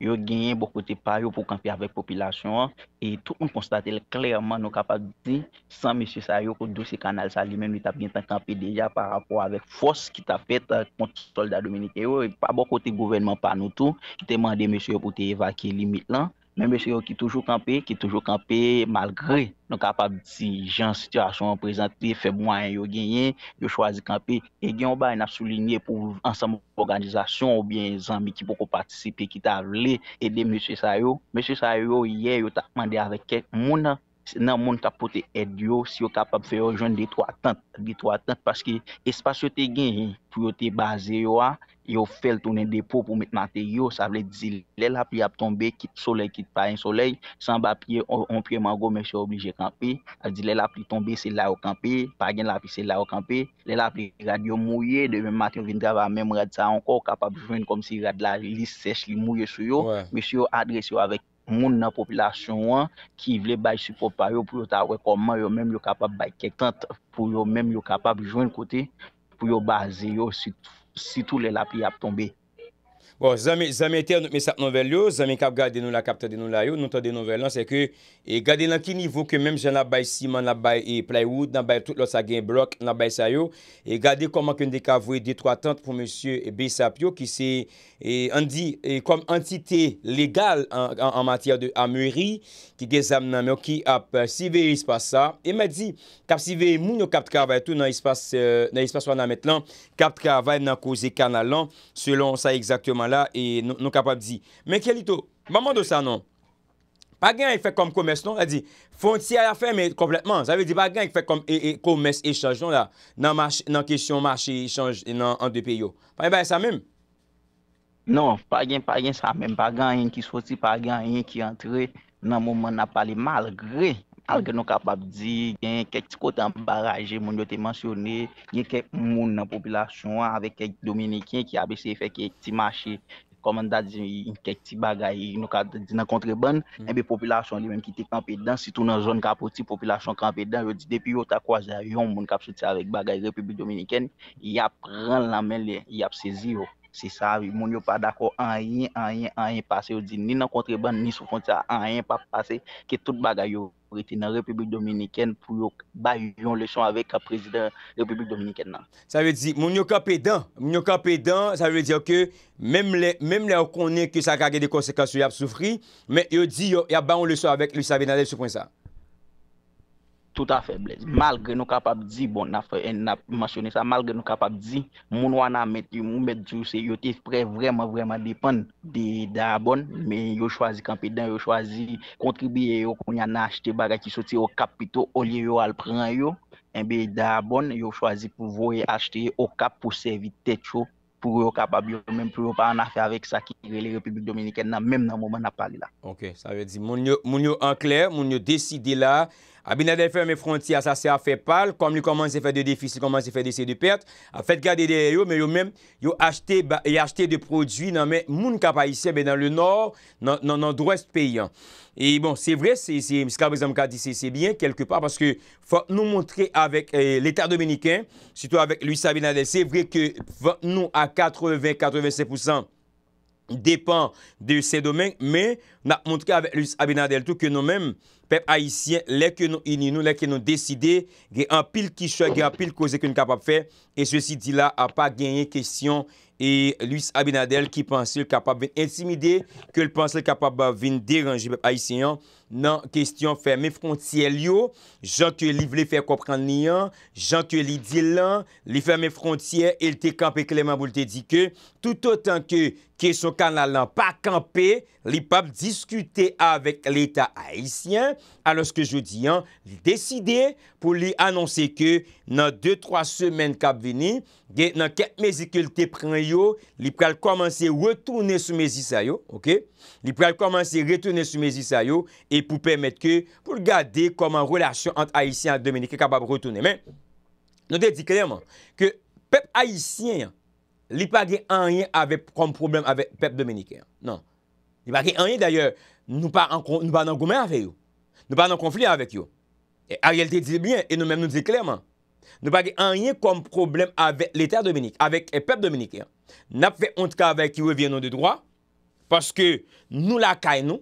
yo genye bokote pa yo pou kampi avèk popilasyon an, e tou kon konstate lè klerman nou kapak di, san mèche sa yo, kou dousi kanal sa li men, mi tap genye tan kampi deja par rapport avèk fòs ki ta fèt eh, konti soldat dominike yo, e pa bokote gouvenman pa nou tou, ki te mande mèche yo pou te evaki limit lan, Men mèche yo ki toujou kampe, ki toujou kampe malgre nou kapab si jan situasyon prezante, fe mwen yo genyen, yo chwazi kampe. E gyan ba yon ap souline pou ansamou organizasyon ou bien zanmi ki pou ko patisipe ki ta vle, edè mèche sa yo. Mèche sa yo, yè yo ta mande avè kek moun, nan moun ta pote edyo si yo kapab fe yo joun de 3 tant, de 3 tant, paske espasyon te genyen pou yo te baze yo a. yo fel tonen depo pou met materyo, sa vle dizil, lè la pli ap tombe, kit soley, kit parin soley, san ba pli, on pli man go, mèche yo oblije kampe, a di lè la pli tombe, se la yo kampe, pa gen la pli, se la yo kampe, lè la pli, rad yo mouye, demè matyon vindra va mem rad sa anko, kapab jwen kom si rad la lis sech li mouye sou yo, mèche yo adrese yo avèk moun nan poplasyon an, ki vle bay support pa yo, pou yo ta wekoman, yo mèm yo kapab bay ketant, pou yo mèm yo kapab jwen kote, pou yo baze yo si tou, si tou lè la pi ap tombè. Bon, zame te an nou me sap nouvel yo, zame kap gade nou la kap ta de nou la yo, nou ta de nouvel lan, se ke e gade nan ki nivou ke menm jan la bay Simon, la bay e, Playwood, la bay tout lot sa gen Brock, la bay sa yo, e gade koman ken de kavwe detroitante pou monsye B. Sapio ki se, e andi, e, kom entite legal an matia de amuri, ki ge zam nan menm ki ap euh, sive ispa sa, e mè di, kap sive moun yo kap kava etou nan ispa swan euh, nan met lan, kap kava nan koze kanalan, selon sa e nou kapap di. Men Kelito, maman do sa non, pa gen yon yon fe kom komes non, fon ti a la fe men kompletman, pa gen yon yon fe kom komes e chanj non la, nan kishyon mashe e chanj en de pe yo. Pan yon baye sa men? Non, pa gen, pa gen sa men, pa gen yon ki soti, pa gen yon ki entre, nan mouman na pale mal gre. alke nou kapap di, gen kek ti kote an baraje, moun yo te mansyone, gen kek moun nan popilasyon an avek kek Dominikien ki abese fek kek ti mache, komanda di kek ti bagay, nou ka di nan kontre ban, mm. enbe popilasyon li men ki te kampi dan, sitou nan zon kapoti, popilasyon kampi dan, yo di depi yo ta kwa zayon moun kapsyoti avik bagay Republik Dominikien, yap ran la men li, yap sezi yo, se savi, moun yo pa dako an yin, an yin, an yin pase, yo di ni nan kontre ban, ni soufonte a, an yin pa pase, ke tout bagay yo, pritina Republik Dominiken pou yo ba yon lesyon avek a prezident Republik Dominiken nan. Sa ve di, moun yo ka pedan, moun yo ka pedan, sa ve di yo ke, mem le akone ke sa kage de konsekansou yap soufri, men yo di yo, yap ba yon lesyon avek lisa venade souponsan. tout à fait mm. Malgré nous capables de dire, bon, on n'a mentionné ça, malgré nous capables de dire, mon on a mis du c'est yo prêt vraiment, vraiment dépendre des abonnés. mais yo choisi camper dedans, yo choisi contribuer, yo qu'on a acheté bagages qui sortent au capitaux au lieu yo al prendre yo. Et eh bien, Ils yo choisi pour vous acheter au cap pour servir tête pour être capable même pour pas en affaire avec ça qui est la République dominicaine même dans le moment on a parlé là. OK, ça veut dire mon en clair, mon décidé là Abinadel ferme fronti, asase a fe pal, kom li koman se fe de defisi, koman se fe de se de perte, a fet gade de yo, me yo men yo achte de prodji nan men moun kapayise, be nan le nor, nan drouest peyan. E bon, se vre, se mskal bezanm kati se se bien, kelke par, paske fote nou montre avèk euh, l'Etat dominikèn, sitou avèk l'U.S. Abinadel, se vre ke fote nou a 80-85%. depan de se domen, me na moun tke ave Louis Abinadel, tou ke nou men, pep Haitien, leke nou ininou, leke nou deside, ge an pil ki choy, ge an pil koze ke nou kapap fe, e sou si di la, a pa genye kesyon, e Louis Abinadel, ki pansil kapap ven intimide, ke l pansil kapap ven deranji pep Haitien, nan kestyon fèmè frontiyè li yo, jan ke li vle fè kopran niyan, jan ke li dilan, li fèmè frontiyè, el te kampe kleman bou l te dike, tout otan ke, ke sou kan la lan pa kampe, li pap diskute avèk l'eta haisyen, alos ke joudiyan, li deside pou li anonse ke, nan 2-3 semen kap veni, gen nan ket mezi ke l te pren yo, li pral komanse wetounen sou mezi sa yo, ok? li pou al komanse retene sou mezi sa yo e pou pwemet ke pou l gade koman relasyon ant Aisyen a Dominike kabab retene men nou te di klerman ke pep Aisyen li pa ge anye ave kom problem ave pep Dominike non li pa ge anye danyer nou pa nan gomen ave yo nou pa nan konflik ave yo a realite di biye e nou men nou di klerman nou pa ge anye kom problem ave le ter Dominike ave pep Dominike nap fe ont ka ave ki ou vien nou de droi Paske nou la kay nou,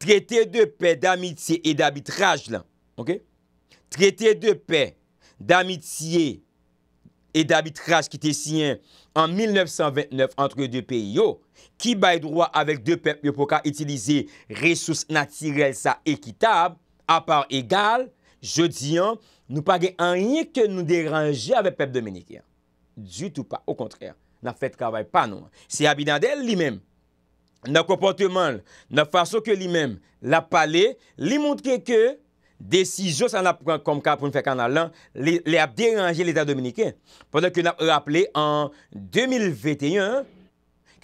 trete de pe d'amitye e d'abitraj lan, ok? Trete de pe d'amitye e d'abitraj ki te siyen an 1929 entre de pe yo, ki baye droa avek de pe yo pou ka itilize resous natirel sa ekitab a par egal, je diyon, nou pa ge anye ke nou deranje avek pep dominike. Du tout pa, ou kontre, nan fet travay pa nou. Se yabidande li mem, nan kompote man, nan fasyon ke li men, la pale, li mounke ke, desi jo san ap konp ka pou nifè kanal lan, li ap deranje l'Etat Dominikè. Pwede ke nan ap rappele en 2021,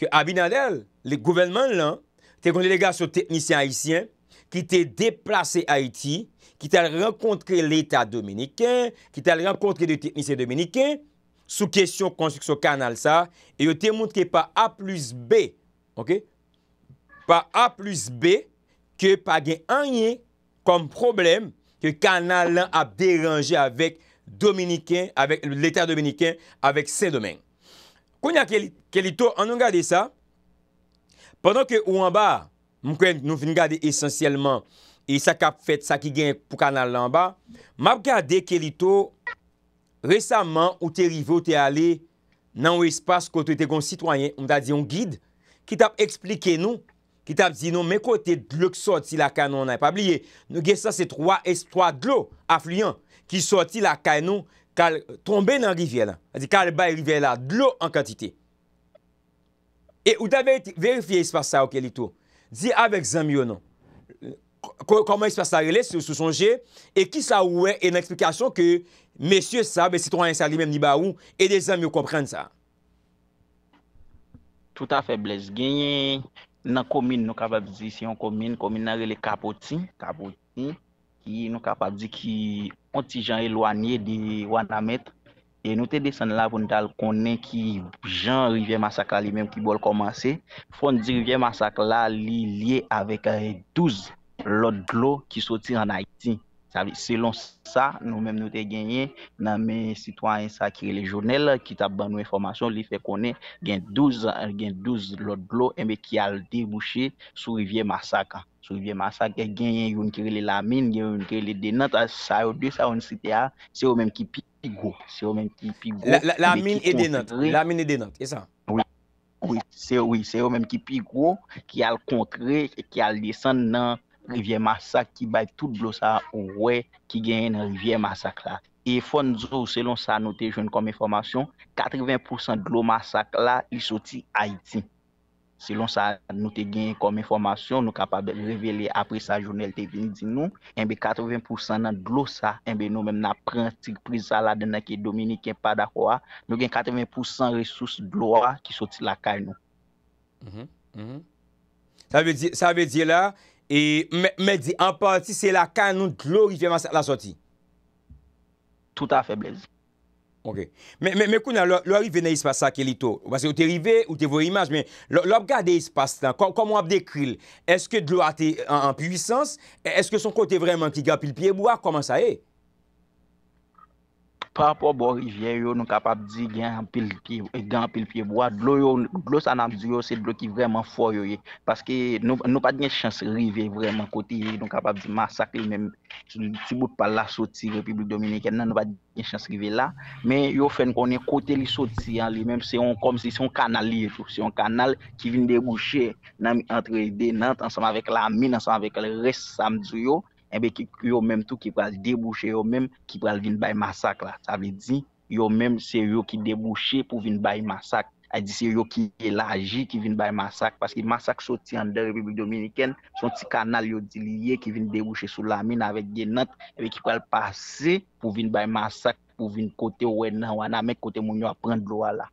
ke Abinadel, li gouvenman lan, te konje lega sou teknisyen Haitien, ki te deplase Haiti, ki te al renkontre l'Etat Dominikè, ki te al renkontre l'Etat Dominikè, sou kesyon konstruksyon kanal sa, e yo te mounke pa A plus B, ok? pa A plus B, ke pa gen anye kom problem ke kanal lan ap deranje avèk Dominikè, avèk l'Etat Dominikè, avèk sè domèng. Koun ya ke li to, an nou gade sa, pendon ke ou an ba, moun kwen nou vini gade esensyèlman, e sa kap fèt sa ki gen pou kanal lan ba, map gade ke li to, resaman ou te rive ou te ale nan ou espas kontre te gon sitwayen, moun ta di yon guide, ki tap explike nou Kitap zi nou men kote dlok sot si la kanon nan e pabliye. Nou gen sa se troa es troa dlok aflyan ki soti la kanon kal trombe nan rivye la. Kadi kal bay rivye la dlok an kantite. E ou ta verifiye ispa sa ok lito. Zi avek zanm yo nan. Koman ispa sa rele sou sonje. E ki sa ouwe en eksplikasyon ke mesye sa besi troa yon sali men ni ba ou. E de zanm yo komprende sa. Touta febles genye. Nan komin nou kapab zi si yon komin, komin nare le kapotin, kapotin, ki nou kapab zi ki onti jan elwanye di wan amet. E nou te desen la voun dal konen ki jan rivye masakla li menm ki bol komanse. Fondi rivye masakla li liye avek 12 lod glo ki soti an Haitin. Selon sa, nou menm nou te genye, nan men sitwanyen sa kire le jounel ki tab ban nou informasyon, li fe konen gen 12 lot blo mbe ki al debouche sou rivye masaka. Sou rivye masaka genye yon kire le lamin, gen yon kire le denant, sa yon de sa yon site a, se yo menm ki pi go. Lamin e denant, lamin e denant, e sa? Oui, se yo menm ki pi go, ki al konkre, ki al desen nan... rivye masak ki bay tout blosa ou wey ki genye nan rivye masak la. E fon zou, selon sa anote joun kome informasyon, 80% glou masak la, li soti Haiti. Selon sa anote genye kome informasyon, nou kapabè revelè apre sa jounel TV di nou, enbe 80% nan glosa enbe nou men aprensik priza la dena ki Dominique enpa da kwa, nou gen 80% resous glowa ki soti la kaj nou. Sa ve di la... E mè di, an pa ti, se la kan nou glori fèman la soti? Touta fèblez. Ok. Mè kouna, lori fèman yispa sa ke li to? Wase ou te rive, ou te vwe imaj, mè, lop gade yispa sa tan? Koum wap dekril? Eske glori ati an puwisans? Eske son kote vreman ki gapil piye? Mou wak koman sa e? Pa apò bo rivyen yo nou kapap di gen apil piye bo, blo yo, blo sa nanm di yo se blo ki vreman fo yo ye. Paske nou pa di gen chans rive vreman koti, nou kapap di masakri men, si bout pala soti Republik Dominik, nan nou pa di gen chans rive la. Men yo fen konen koti li soti an li, men se yon kanal li, se yon kanal ki vin de boucher nanm entre ide, nanm tansem avèk la mine, nanm tansem avèk le res samdi yo. et eh bien qu'ils ont même tout qui va déboucher eux même qui va venir bail massacre là ça veut dire yo même c'est eux qui déboucher pour venir bail massacre a dit c'est eux qui élargit qui vient par massacre parce que massacre sorti en République dominicaine son petit canal yo dit lié qui vient déboucher sous la mine avec Genant eh et qui va passer pour venir par massacre pour venir côté ouais non mais côté mon yo prendre l'eau là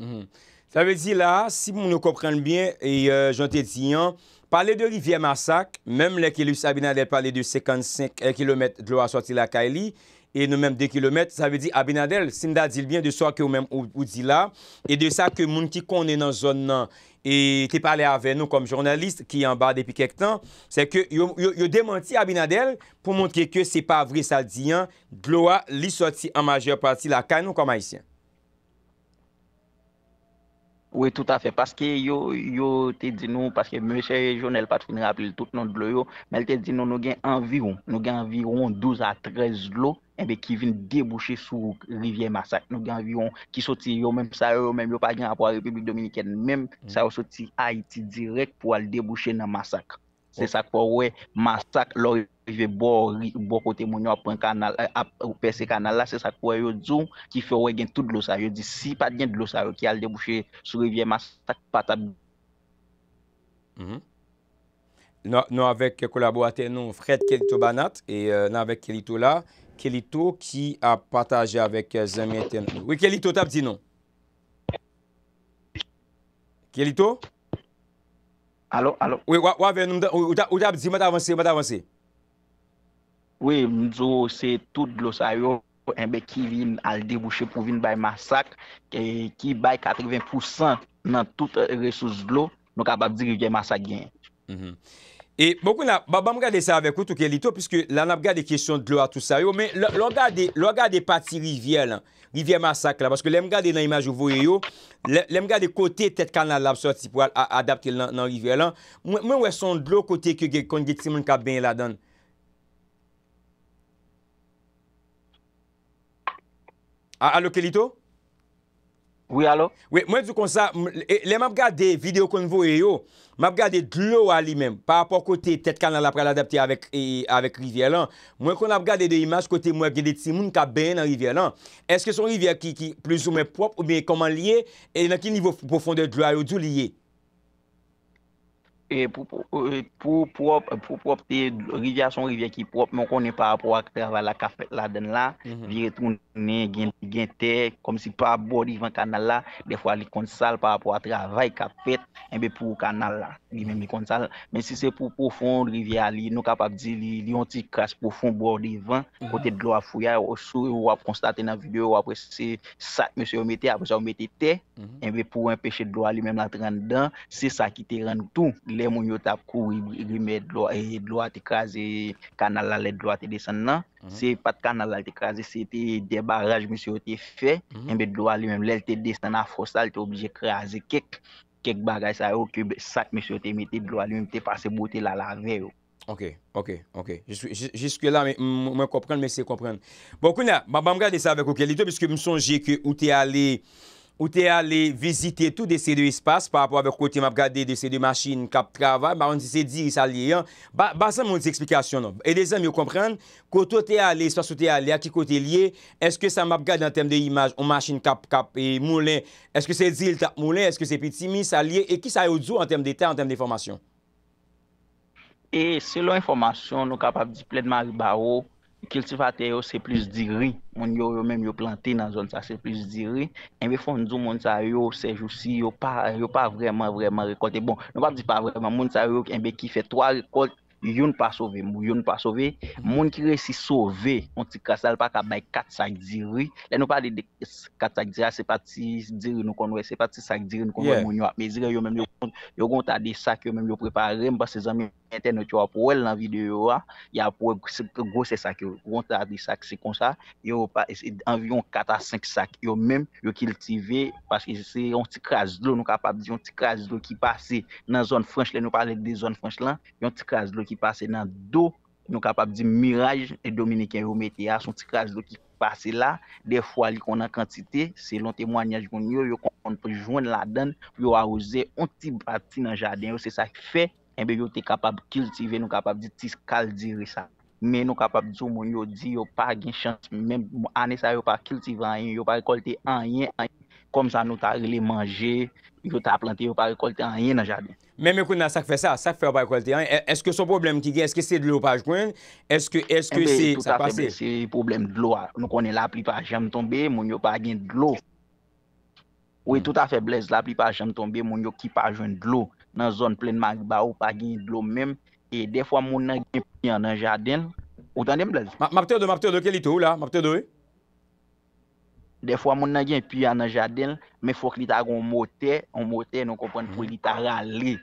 -hmm. Sa ve di la, si moun nou komprende byen, e jante diyan, pale de rivye masak, mem le ke lus Abinadel pale de 55 km glo a soti la kaili, e nou mem 2 km, sa ve di Abinadel, sin da dil byen de swa ke ou men ou di la, e de sa ke moun ki konen an zon nan, e te pale ave nou kom jornalist ki yon ba depi kek tan, se ke yo demanti Abinadel pou mounke ke se pa vri sa diyan glo a li soti an majer pati la kaili nou kom a isyan. Ouè tout a fè, paske yo te di nou, paske M. Jounel Patouni rapil tout nan blo yo, men te di non, nou nou gen anviron, nou gen anviron 12 a 13 lo, enbe eh ki vin debouche sou rivye masak. Nou gen anviron ki soti yo menm sa yo, menm yo pa gen apwa Republik Dominiken menm, mm. sa yo soti Haiti direk pou al debouche nan masak. Se sak po ouè masak lorivye. ve bo kote moun yo apen kanal apen se kanal la se sa kwe yo zon ki fe we gen tout glosaryo si pa gen glosaryo ki al de bouche sou revye mas tak patab nou avek kolaborate nou Fred Kelito Banat nou avek Kelito la Kelito ki ap pataje avek zemye ten nou oui Kelito tap di nou Kelito alo alo ou da ap di mada avanse mada avanse Oui, mzou se tout glosay yo, mbe ki vin al debouche pou vin bay masak, e ki bay 80% nan tout resouz glos, nou kapap di rivye masak gen. Mhm. E, mboukou nan, ba mbam gade sa avek wou touke lito, pwiske lan ap gade kesyon glos atousay yo, men lor gade pati rivye lan, rivye masak la, pwiske lèm gade nan imaj ouvo yo, lèm gade kote tet kanal ap sot si pou al adapte nan rivye lan, mwen wè son glos kote konje timon kap ben la dan, Alo Kelito? Oui, alo? Mwen djou kon sa, e, le map gade videokonvo e yo, map gade dlo a li men, pa apor kote tet kanal apre l'adapte avek e, rivye lan, mwen kon ap gade de imaj kote mwen gade ti moun ka ben nan rivye lan, eske son rivye ki plezou men pop ou men koman liye, e nan ki nivou profonde dlo a yo djou liye? E pou e, propte rivya son rivya ki prop mwen konen pa rapor ak travay la kafet mhm. bon eh mhm. la den la vir etounen gen te kom si pa bor divan kanal la defwa li konsal pa rapor ak travay kafet enbe pou kanal la li men mi konsal men si se pou profon rivya li nou kapak di li yon ti kras profon bor divan kote dlo a fuyay ou ap konstate nan videyo apre se sak mese omete apre se omete te enbe pou empeshe dlo a li men la tran dan se sa ki teran nou tou lè moun yo tap kou, yi dlo e ati kaze kanal la lè dlo ati e disan nan, mhm. se pat kanal la lè te kaze, se te debaraj mwen se oti fè, mwen be dlo alè mwen lè te mhm. disan nan, fosal te obje kaze kek, kek bagaj sa yo, ki sak mwen se oti mwen te dlo alè mwen, te pase mwen te lalangè yo. Ok, ok, ok, jiske la mwen kompren, mwen se kompren. Bon, kouna, mwen mwen gade sa vek ok, lito biske mwen sonje ki ou te alè, ou te ale vizite tout de se de espas pa apwa vèk kote map gade de se de masjin kap travay, ba an se se diri sa liye an, ba sa moun di eksplikasyon nou. E dezen mi ou komprende, koto te ale, espas ou te ale, a ki kote liye, eske sa map gade an tem de imaj, ou masjin kap kap e moulen, eske se diri tap moulen, eske se pitimi, sa liye, e ki sa yo dzo an tem de ta, an tem de informasyon? E selon informasyon nou kap ap dipletman ba ou, kiltifa te yo se plis di ri, moun yo yo men yo plante nan zon sa se plis di ri, enbe fondou moun sa yo se jou si yo pa, yo pa vreman vreman rekote, bon, nou pa di pa vreman, moun sa yo enbe ki fe towa rekote, yon pa sove mou, yon pa sove moun kire si sove yon ti krasal pa ka bay 4-5 diri lè nou pale de 4-5 diri se pati diri nou konwe, se pati diri nou konwe moun yo ap, me zire yon mèm yon konta de sak yon mèm yo prepare mou pas se zanmèm, mèten nou chwa pou wèl nan videyo yo ap, ya pou gose sak yon, yon konta de sak se konsa yon anvi yon 4-5 sak yon mèm, yon kiltive paske se yon ti kraslo, nou kapab yon ti kraslo ki pase nan zon franche lè, nou pale de zon franche lè, yon ti kras ki pase nan do, nou kapab di miraj, e Dominik en yon metea, son ti kaze do ki pase la, de fwa li kon nan kantite, se lon te mwanyaj kon yon, yon kon jwenn la den, yon arouze, yon ti bati nan jaden, yon se sa ki fe, enbe yon te kapab kiltive, nou kapab di tiskal dire sa, men nou kapab di sou moun yon di, yon pa gen chante, ane sa yon pa kiltive an yon, yon pa rekolte an yon, an yon, Kom sa nou ta rele manje, nou ta plante yo pa rekolte an yon nan jardin. Mè mè kou nan sak fe sa, sak fe yo pa rekolte an, e, eske son problem ki gen, eske se dlo pa jwen, eske se sa pase? Mè mè, tout a fe blèz, se problem dlo a, nou konen la pripa jam tombe, moun yo pa gen dlo. Mè hmm. mè, tout a fe blèz, la pripa jam tombe, moun yo ki pa jwen dlo, nan zon plen magba ou pa gen dlo mèm, e defwa moun nan gen prian nan jardin, ou tan den blèz. Mabte de mabte de ke li tou la, mabte de ou? De fwa moun nan gen pi anan jaden, men fwa ki li ta agon motè, an motè nou kompwen pou li ta ralè.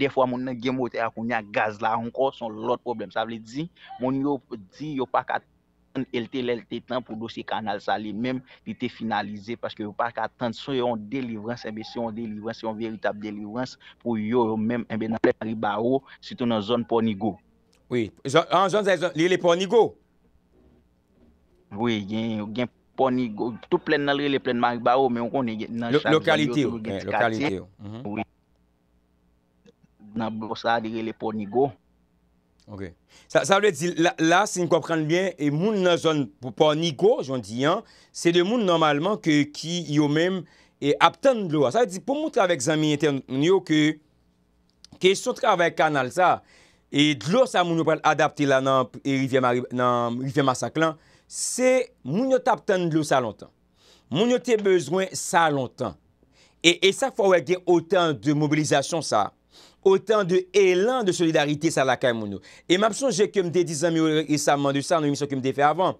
De fwa moun nan gen motè akoun ya gaz la, an kon son lot problem. Sa vle di, moun yo di yo pa katan elte lelte tan pou dosye kanal sa li men, li te finalize, paske yo pa katan so yon delivrans, se yon delivrans, se yon veritab delivrans, pou yo mèm, enbe nan plèk ari ba ou, sito nan zon ponigo. Oui, an zon zè zon li le ponigo? Oui, gen pou, Pornigo, tout plen nal rele, plen mary ba ou, men w kon ne gen nan chan. Lokalite ou. Eh, lokalite ou. Mhm. Oui. Nan blosa adele ponigo. Ok. Sa vle di, la sin kopran liye, moun nan zon ponigo, jondiyan, se de moun normalman ki yo men e aptan blowa. Sa vle di, pou moun travek zamiye ten yo, ke sou travek kanal sa, e blosa moun nou pral adapte la nan e rivye masaklan, Se moun yo tap tan dlou sa lontan. Moun yo te bezwen sa lontan. E, e sa fwa wèk de otan de mobilizasyon sa. Otan de elan de solidarite sa lakay moun nou. E map son jè kèm de dizan mi ou lèk isa mandou sa nou misyon kèm de fè avan.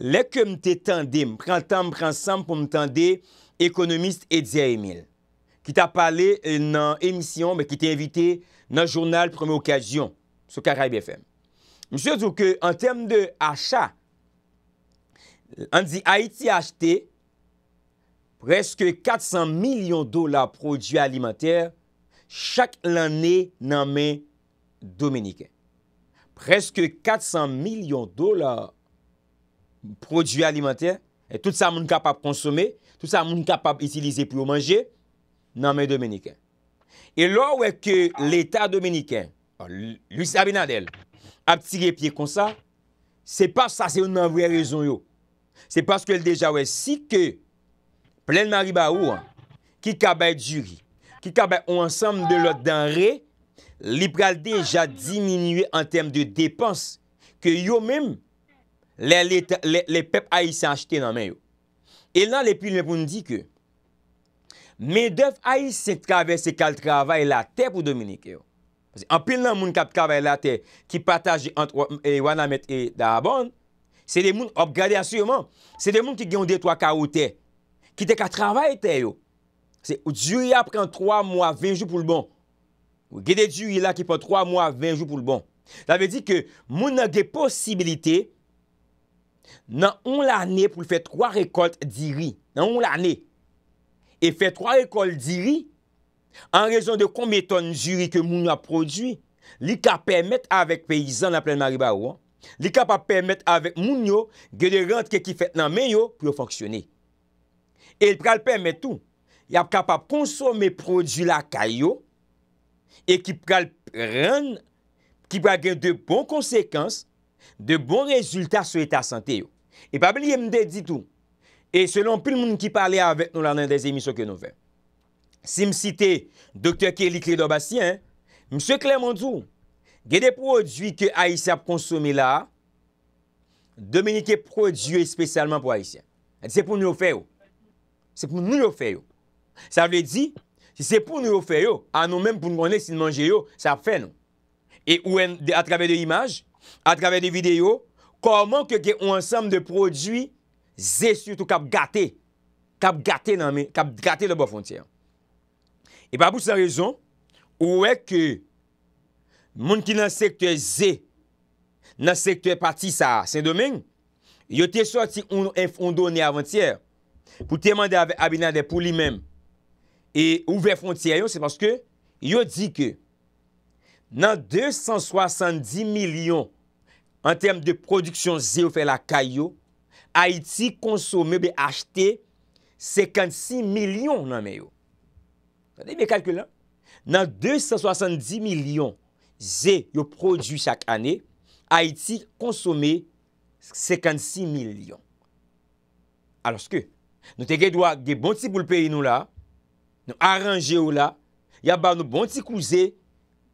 Lè kèm te tan dim, pran tan pran san pou m tan de ekonomist Edzia Emil. Ki ta pale e, nan emisyon, ki te evite nan jounal Prome Okasyon sou Karay BFM. Mise yo zou ke an tem de achat An di Haiti a achete preske 400 milyon dolar prodjou alimenter chak l'anè nan men Dominiken. Preske 400 milyon dolar prodjou alimenter et tout sa moun kapap konsome, tout sa moun kapap itilize pou yo manje nan men Dominiken. Et lò wè ke l'Etat Dominiken, lui Sabinadel, ap tire pie kon sa, se pa sa se yon nan vwe rezon yo. Se paske el deja we, si ke plen mariba ou an, ki kabay juri, ki kabay ou ansam de lot dan re, li pral deja diminue an tem de depans, ke yo mem, le pep ay se achete nan men yo. E nan le pil ne pou n di ke, me def ay se travese kal travay la te pou Dominik yo. An pil nan moun kap travay la te, ki pataje ant wana met e da abon, Se bon. bon. de moun obgrade asyman, se de moun ki gionde to a kaote, ki te ka travay te yo. Se ou juri apren 3 mwa 20 jou pou l bon. Ou gede juri la ki pen 3 mwa 20 jou pou l bon. La ve di ke moun an de posibilite nan on la ne pou fè 3 rekolt di ri. Nan on la ne. E fè 3 rekolt di ri an rezon de konbe ton juri ke moun a prodwi li ka pèmèt avèk peyizan la plèn maribawan. li kapap pèmèt avèk moun yo ge de rent ke ki fèt nan men yo pou yo fonksyonè. E li pral pèmèt ou, yap kapap konsòmè prodjou la kaj yo e ki pral prèn ki pral gen de bon konsekans, de bon rezultat sou etat sante yo. E pa beli yè mdè dit ou, e selon pil moun ki pàlè avèk nou lan an dèzè miso ke nou vè. Si msite doktèr ke li kredo basyen, msè Klemondzou, Ge de prodwi ke Aisyap konsome la, Dominique produye spesyalman pou Aisyap. Se pou nou yo fe yo. Se pou nou yo fe yo. Sa vle di, se pou nou yo fe yo, anon men pou nou konen si nou manje yo, sa fe nou. E ouen, a traver de imaj, a traver de video, koman ke ge ou ansam de prodwi, zes yotou kap gate. Kap gate nan men, kap gate le bo fontye. E pa pou sa rezon, ouen ke, moun ki nan sektor Z, nan sektor pati sa, se domen, yo te sorti un doni avantier, pou teman de abina de pou li men, e ouve frontier yo, se paske, yo di ke, nan 270 milyon, an term de produksyon Z, ou fe la kay yo, Haiti konsome be achete, 56 milyon nan men yo. Sade be kalkulen? Nan 270 milyon, zè yo prodjou chak anè, ha iti konsome 56 milion. Aloske, nou te ge dwa, ge bon ti pou l'peyi nou la, nou aranje ou la, ya ba nou bon ti kou zè,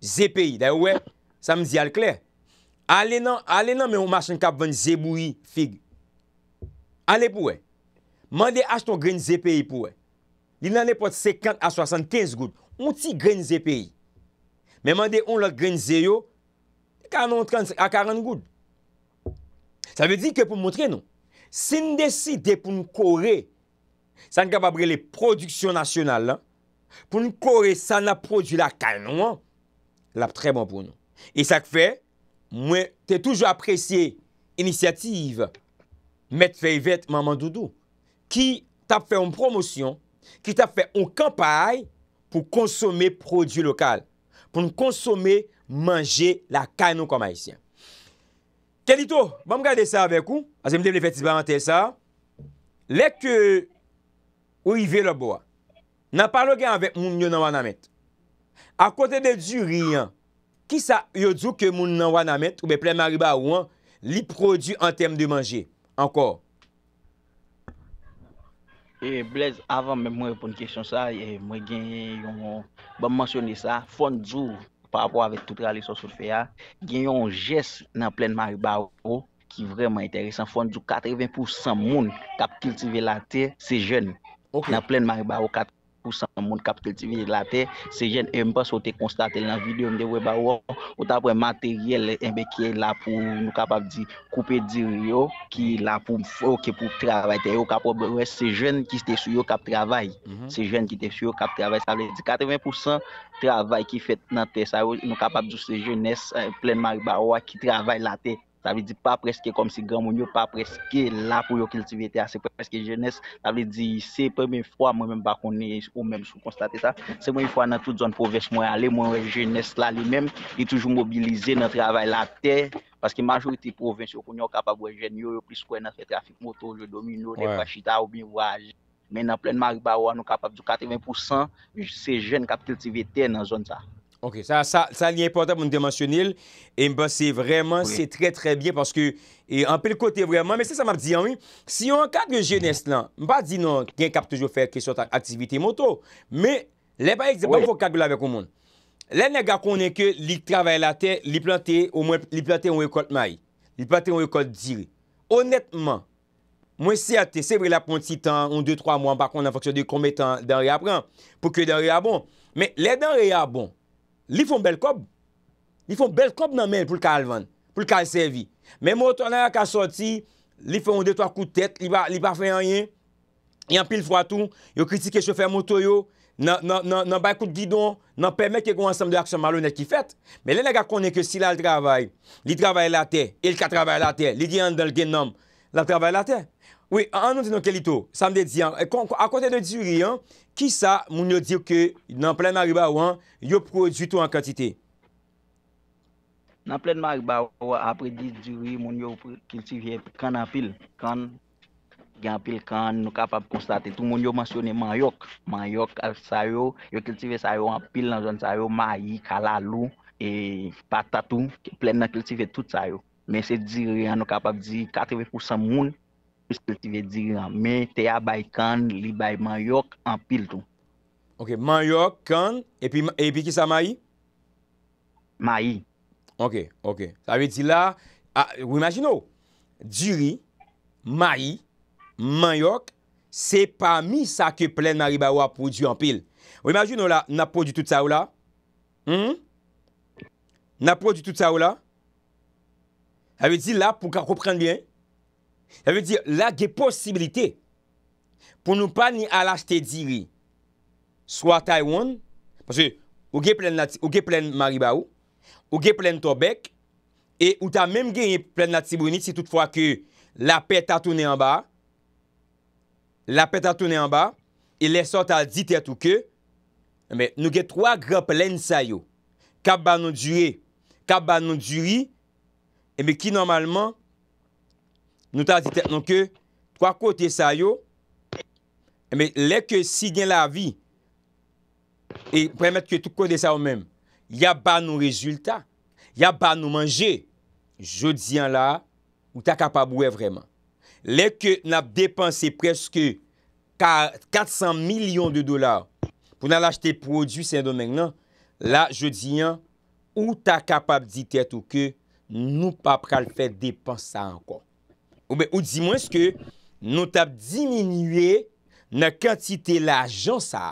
zè peyi. Da yo we, sa m zi al kler. Ale nan men ou machan kap ven zè boui fig. Ale pou we. Man de ach ton gren zè peyi pou we. Li nan ne pot 50 a 75 gout. Ou ti gren zè peyi. Men mande yon lak grenze yo, kanon a karan goud. Sa ve di ke pou mwotre non. nou. Se n deside pou nou kore, san kap apre le produksyon nasyonal lan, pou nou kore san ap produ la kanon, lap treman bon pou nou. E sak fe, mwen te toujou apresye inisiativ met fey vet maman doudou, ki tap fe yon promosyon, ki tap fe yon kampay pou konsome produ lokal. pou nou konsome manje la kainou komayisyen. Kelito, vam gade sa avek ou, a zemde pou efetibarante sa, lek ou i ve lo bo a, nan palo gen avek moun yon anwa namet. A kote de di riyan, ki sa yon djou ke moun anwa namet, ou be plem ariba ou an, li produ an tem de manje, ankor, E, Blez, avant mwen mwen epon kèsyon sa, e, mwen gen yon, bè mwen mwansyon ni sa, fon djou, pwa apò avè tout ralè sòsou fè ya, gen yon jès nan plèn Maribaro ki vreman enteresan, fon djou 80% moun kap kiltive la tè, se jèn nan plèn Maribaro 4. moun kapitel ti vin la te, se jen mba so te konstate lan videon de we ba ou an, ou ta pre materyel mbeke la pou nou kapab di koupe dir yo, ki la pou mfo ke pou travay te, yo kapob se jen ki te su yo kap travay se jen ki te su yo kap travay, sa vle 80% travay ki fet nan te, sa yo nou kapab di se jen plenman ba ou an, ki travay la te Tavè di pa preske kom si gran moun yo, pa preske la pou yo kiltivete a se preske jenès. Tavè di se pèmè fwa mwen mèm bakonè ou mèm sou konstate ta. Se mwen fwa nan tout zon poves mwen ale, mwen jenès la li mèm, li toujou mobilize nan travay la tè. Paske majoriti povens yo koun yo kapab wè jen yo, yo pis kwen nan fe trafik motor, yo domino, le pachita ou bin waj. Men nan plèn maribawan yo kapab du 80%, se jen kap kiltivete nan zon ta. Ok, sa li importan moun dimansyonil e mba se vreman se tre tre biye paske, e anpe l kote vreman me se sa mab di anwi, si yon kag genes lan, mba di nan gen kap tejou fè kè sot aktivite moto me le baye eksempan fò kag l avèk ou moun. Le nega konen ke li travè la te, li plantè ou mwen li plantè yon rekod may, li plantè yon rekod diri. Onetman mwen se ate, se vre la ponti tan, ou 2-3 moun, bakon nan fòksyon de komè tan den re apren, pou ke den re abon me le den re abon Li fon bel kob, li fon bel kob nan men pou l ka alvan, pou l ka alsevi. Men moton nan yon ka sorti, li fon ou 2-3 kout tèt, li pa fè yon yon, yon pil fwa tou, yon kritike chou fè moutou yo, nan bay kout didon, nan pèmèk yon kon ansem de aksyon malounet ki fèt. Men lè lè gak konen ke si la l travay, li travay la tè, il ka travay la tè, li di an del gen nam, la travay la tè. Oui, an nou di nou kelito, samde di an. Eh, a kote de di riyan, ki sa moun yo dir ke nan plen maribawan, yo prodjito an kantite? Nan plen maribawan, apre di di riyan, moun yo kiltive kan apil. Kan, gen apil kan, nou kapab konstate tou moun yo mansyone mayok. Mayok, sa yo, yo kiltive sa yo apil nan zon sa yo, mayi, kalalu, e patatoum, plen nan kiltive tout sa yo. Men se di riyan, nou kapab di katewe pousan moun, Mwen te a bay kan, li bay manyok, anpil tou. Ok, manyok, kan, epi ki sa mayi? Mayi. Ok, ok. Awe di la, ah, wou imagino? Diri, mayi, manyok, se pa mi sa ke plen mayi ba wap wou di anpil. Wou imagino la, na po di tout sa wou la? Hmm? Na po di tout sa wou la? Awe di la pou ka koupren bien? la ge posibilite pou nou pa ni alas te diri swa Taiwan pou se ou ge plen Maribau, ou ge plen Tobek, e ou ta mem ge plen Latiboni, se tout fwa ke la peta toune anba la peta toune anba e leso tal ditet ou ke nou ge 3 grap len sayo, Kabanon Jure, Kabanon Juri e me ki normalman Nou ta dite, nou ke, kwa kote sa yo, leke si gen la vi, e premet ke tout kode sa ou men, ya ba nou rezultat, ya ba nou manje, jodi an la, ou ta kapab wè vreman. Leke nap depanse preske 400 milyon de dolar pou nan lachete produs en domen nan, la jodi an, ou ta kapab dite, nou pa pral fè depansa an kon. Oube, ou di mwen se ke nou tap diminuye nan kantite la jan sa.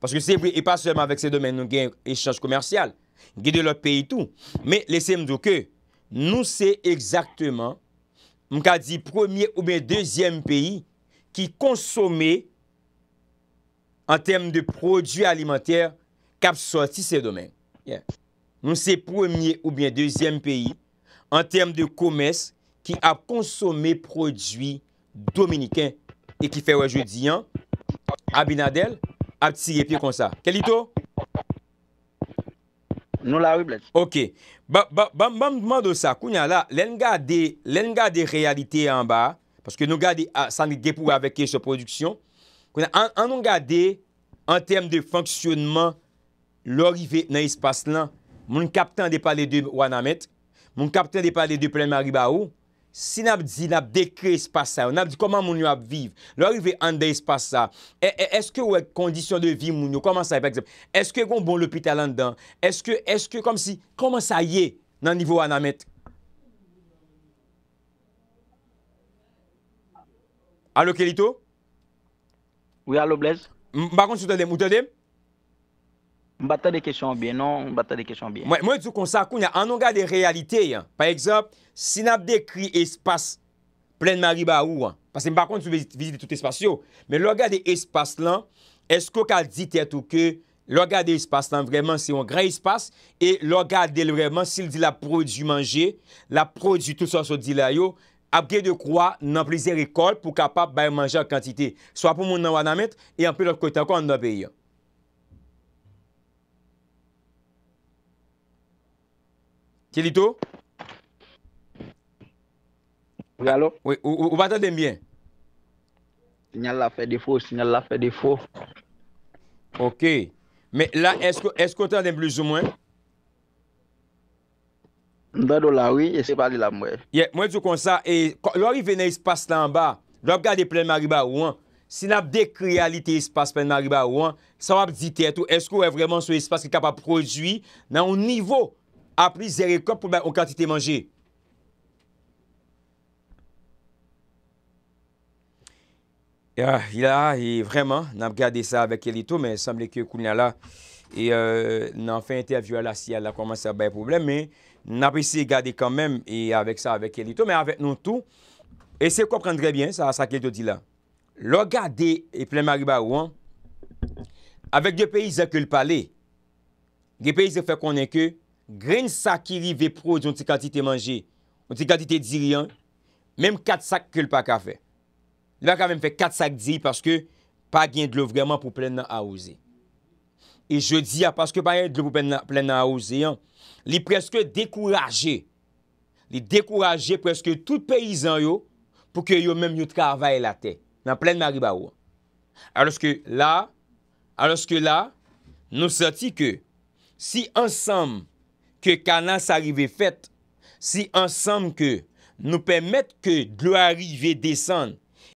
Paske se, e pa seman vek se domen nou genye enchanj komersyal. Genye de lor peyi tou. Men, lese mdou ke, nou se ekzakteman, mka di premier oube, dezyen peyi, ki konsome en tem de prodjou alimenter kap soati se domen. Nou se premier oube, dezyen peyi, an tem de komes... ki ap konsome prodwi dominikèn e ki fè wè jwè diyan abinadel, ap tsigèpye kon sa. Kelito? Non la wè blè. Ok. Ba m dman do sa, kounya la, lèn gade lèn gade realite an ba, paske nou gade san li depou avèkè se prodüksyon, kounya an nou gade an tem de fonksyonman lò rive nan espas lan, moun kapten de pale de wana met, moun kapten de pale de preman riba ou, Si nab di nab dekre ispa sa, nab di koman moun yo ap viv, lor yu ve ande ispa sa, e, e, eske wè kondisyon de viv moun yo, koman sa? Par eksept, eske kon bon lopita lan dan, eske, eske kom si, koman sa ye nan nivou an amet? Alo, Kelito? Ouye, alo, Blaise? Bakon, soute dem, soute dem? Ouye, alo, Blaise? Mbata non? de kesyon biye, non? Mbata de kesyon biye. Mwen djou kon sakoun ya, anon gade realite yon. Par exemple, sin ap dekri espas plen mary ba ou an. Pase mba kont sou vizite tout espasyon. Men logade espas lan, esko kal di tete ou ke logade espas lan vremen si yon gran espas e logade l vremen si l di la prodju manje, la prodju tout sa so di la yo, ap ge dekwa nan pleze rekol pou kapap baye manje an kantite. So ap pou moun nan wana met, e anpe l kote anko an dobe yon. Tirito? Ou yalo? Ou batan den bien? Sinyal la fe defo, sinyal la fe defo. Ok. Me la esko, esko ton den blouj ou mwen? Mwen do la wye, esko bali la mwen. Mwen jou kon sa, lor yi vene espas lan ba, lor ap gade plen mary ba ouan, sin ap dek realite espas plen mary ba ouan, san ap dite eto, esko wè vreman sou espas ki kapa prodwi nan ou nivou? apri zere kop pou mwen o kantite manje. Ya, y la, y e vreman, nan gade sa avek elito, men, sanble ke koun ya la, y e, e, nan fè intervjou ala si ala koman sa bè problem, men, nan apri se gade kanmen, y avek sa avek elito, men, avek nou tou, esè komprendre bien sa, sa ke lito di la. Lo gade, y pleman riba ouan, avek de peyi zè ke l'pale, de peyi zè fè konen ke, grene sakiri ve pro di yon ti kantite manje, yon ti kantite diri an, menm kat sak kul pa kafe. La ka menm fe kat sak diri, paske pa gen dlo vreman pou plen nan aouze. E je di ya, paske pa gen dlo pou plen nan aouze an, li preske dekouraje, li dekouraje preske tout peyizan yo, pou ke yo menm yo travaye la te, nan plen nan aouze. A loske la, a loske la, nou soti ke, si ansam, ke kanan sa rive fèt, si ansanm ke nou pèmèt ke glo arive desanm,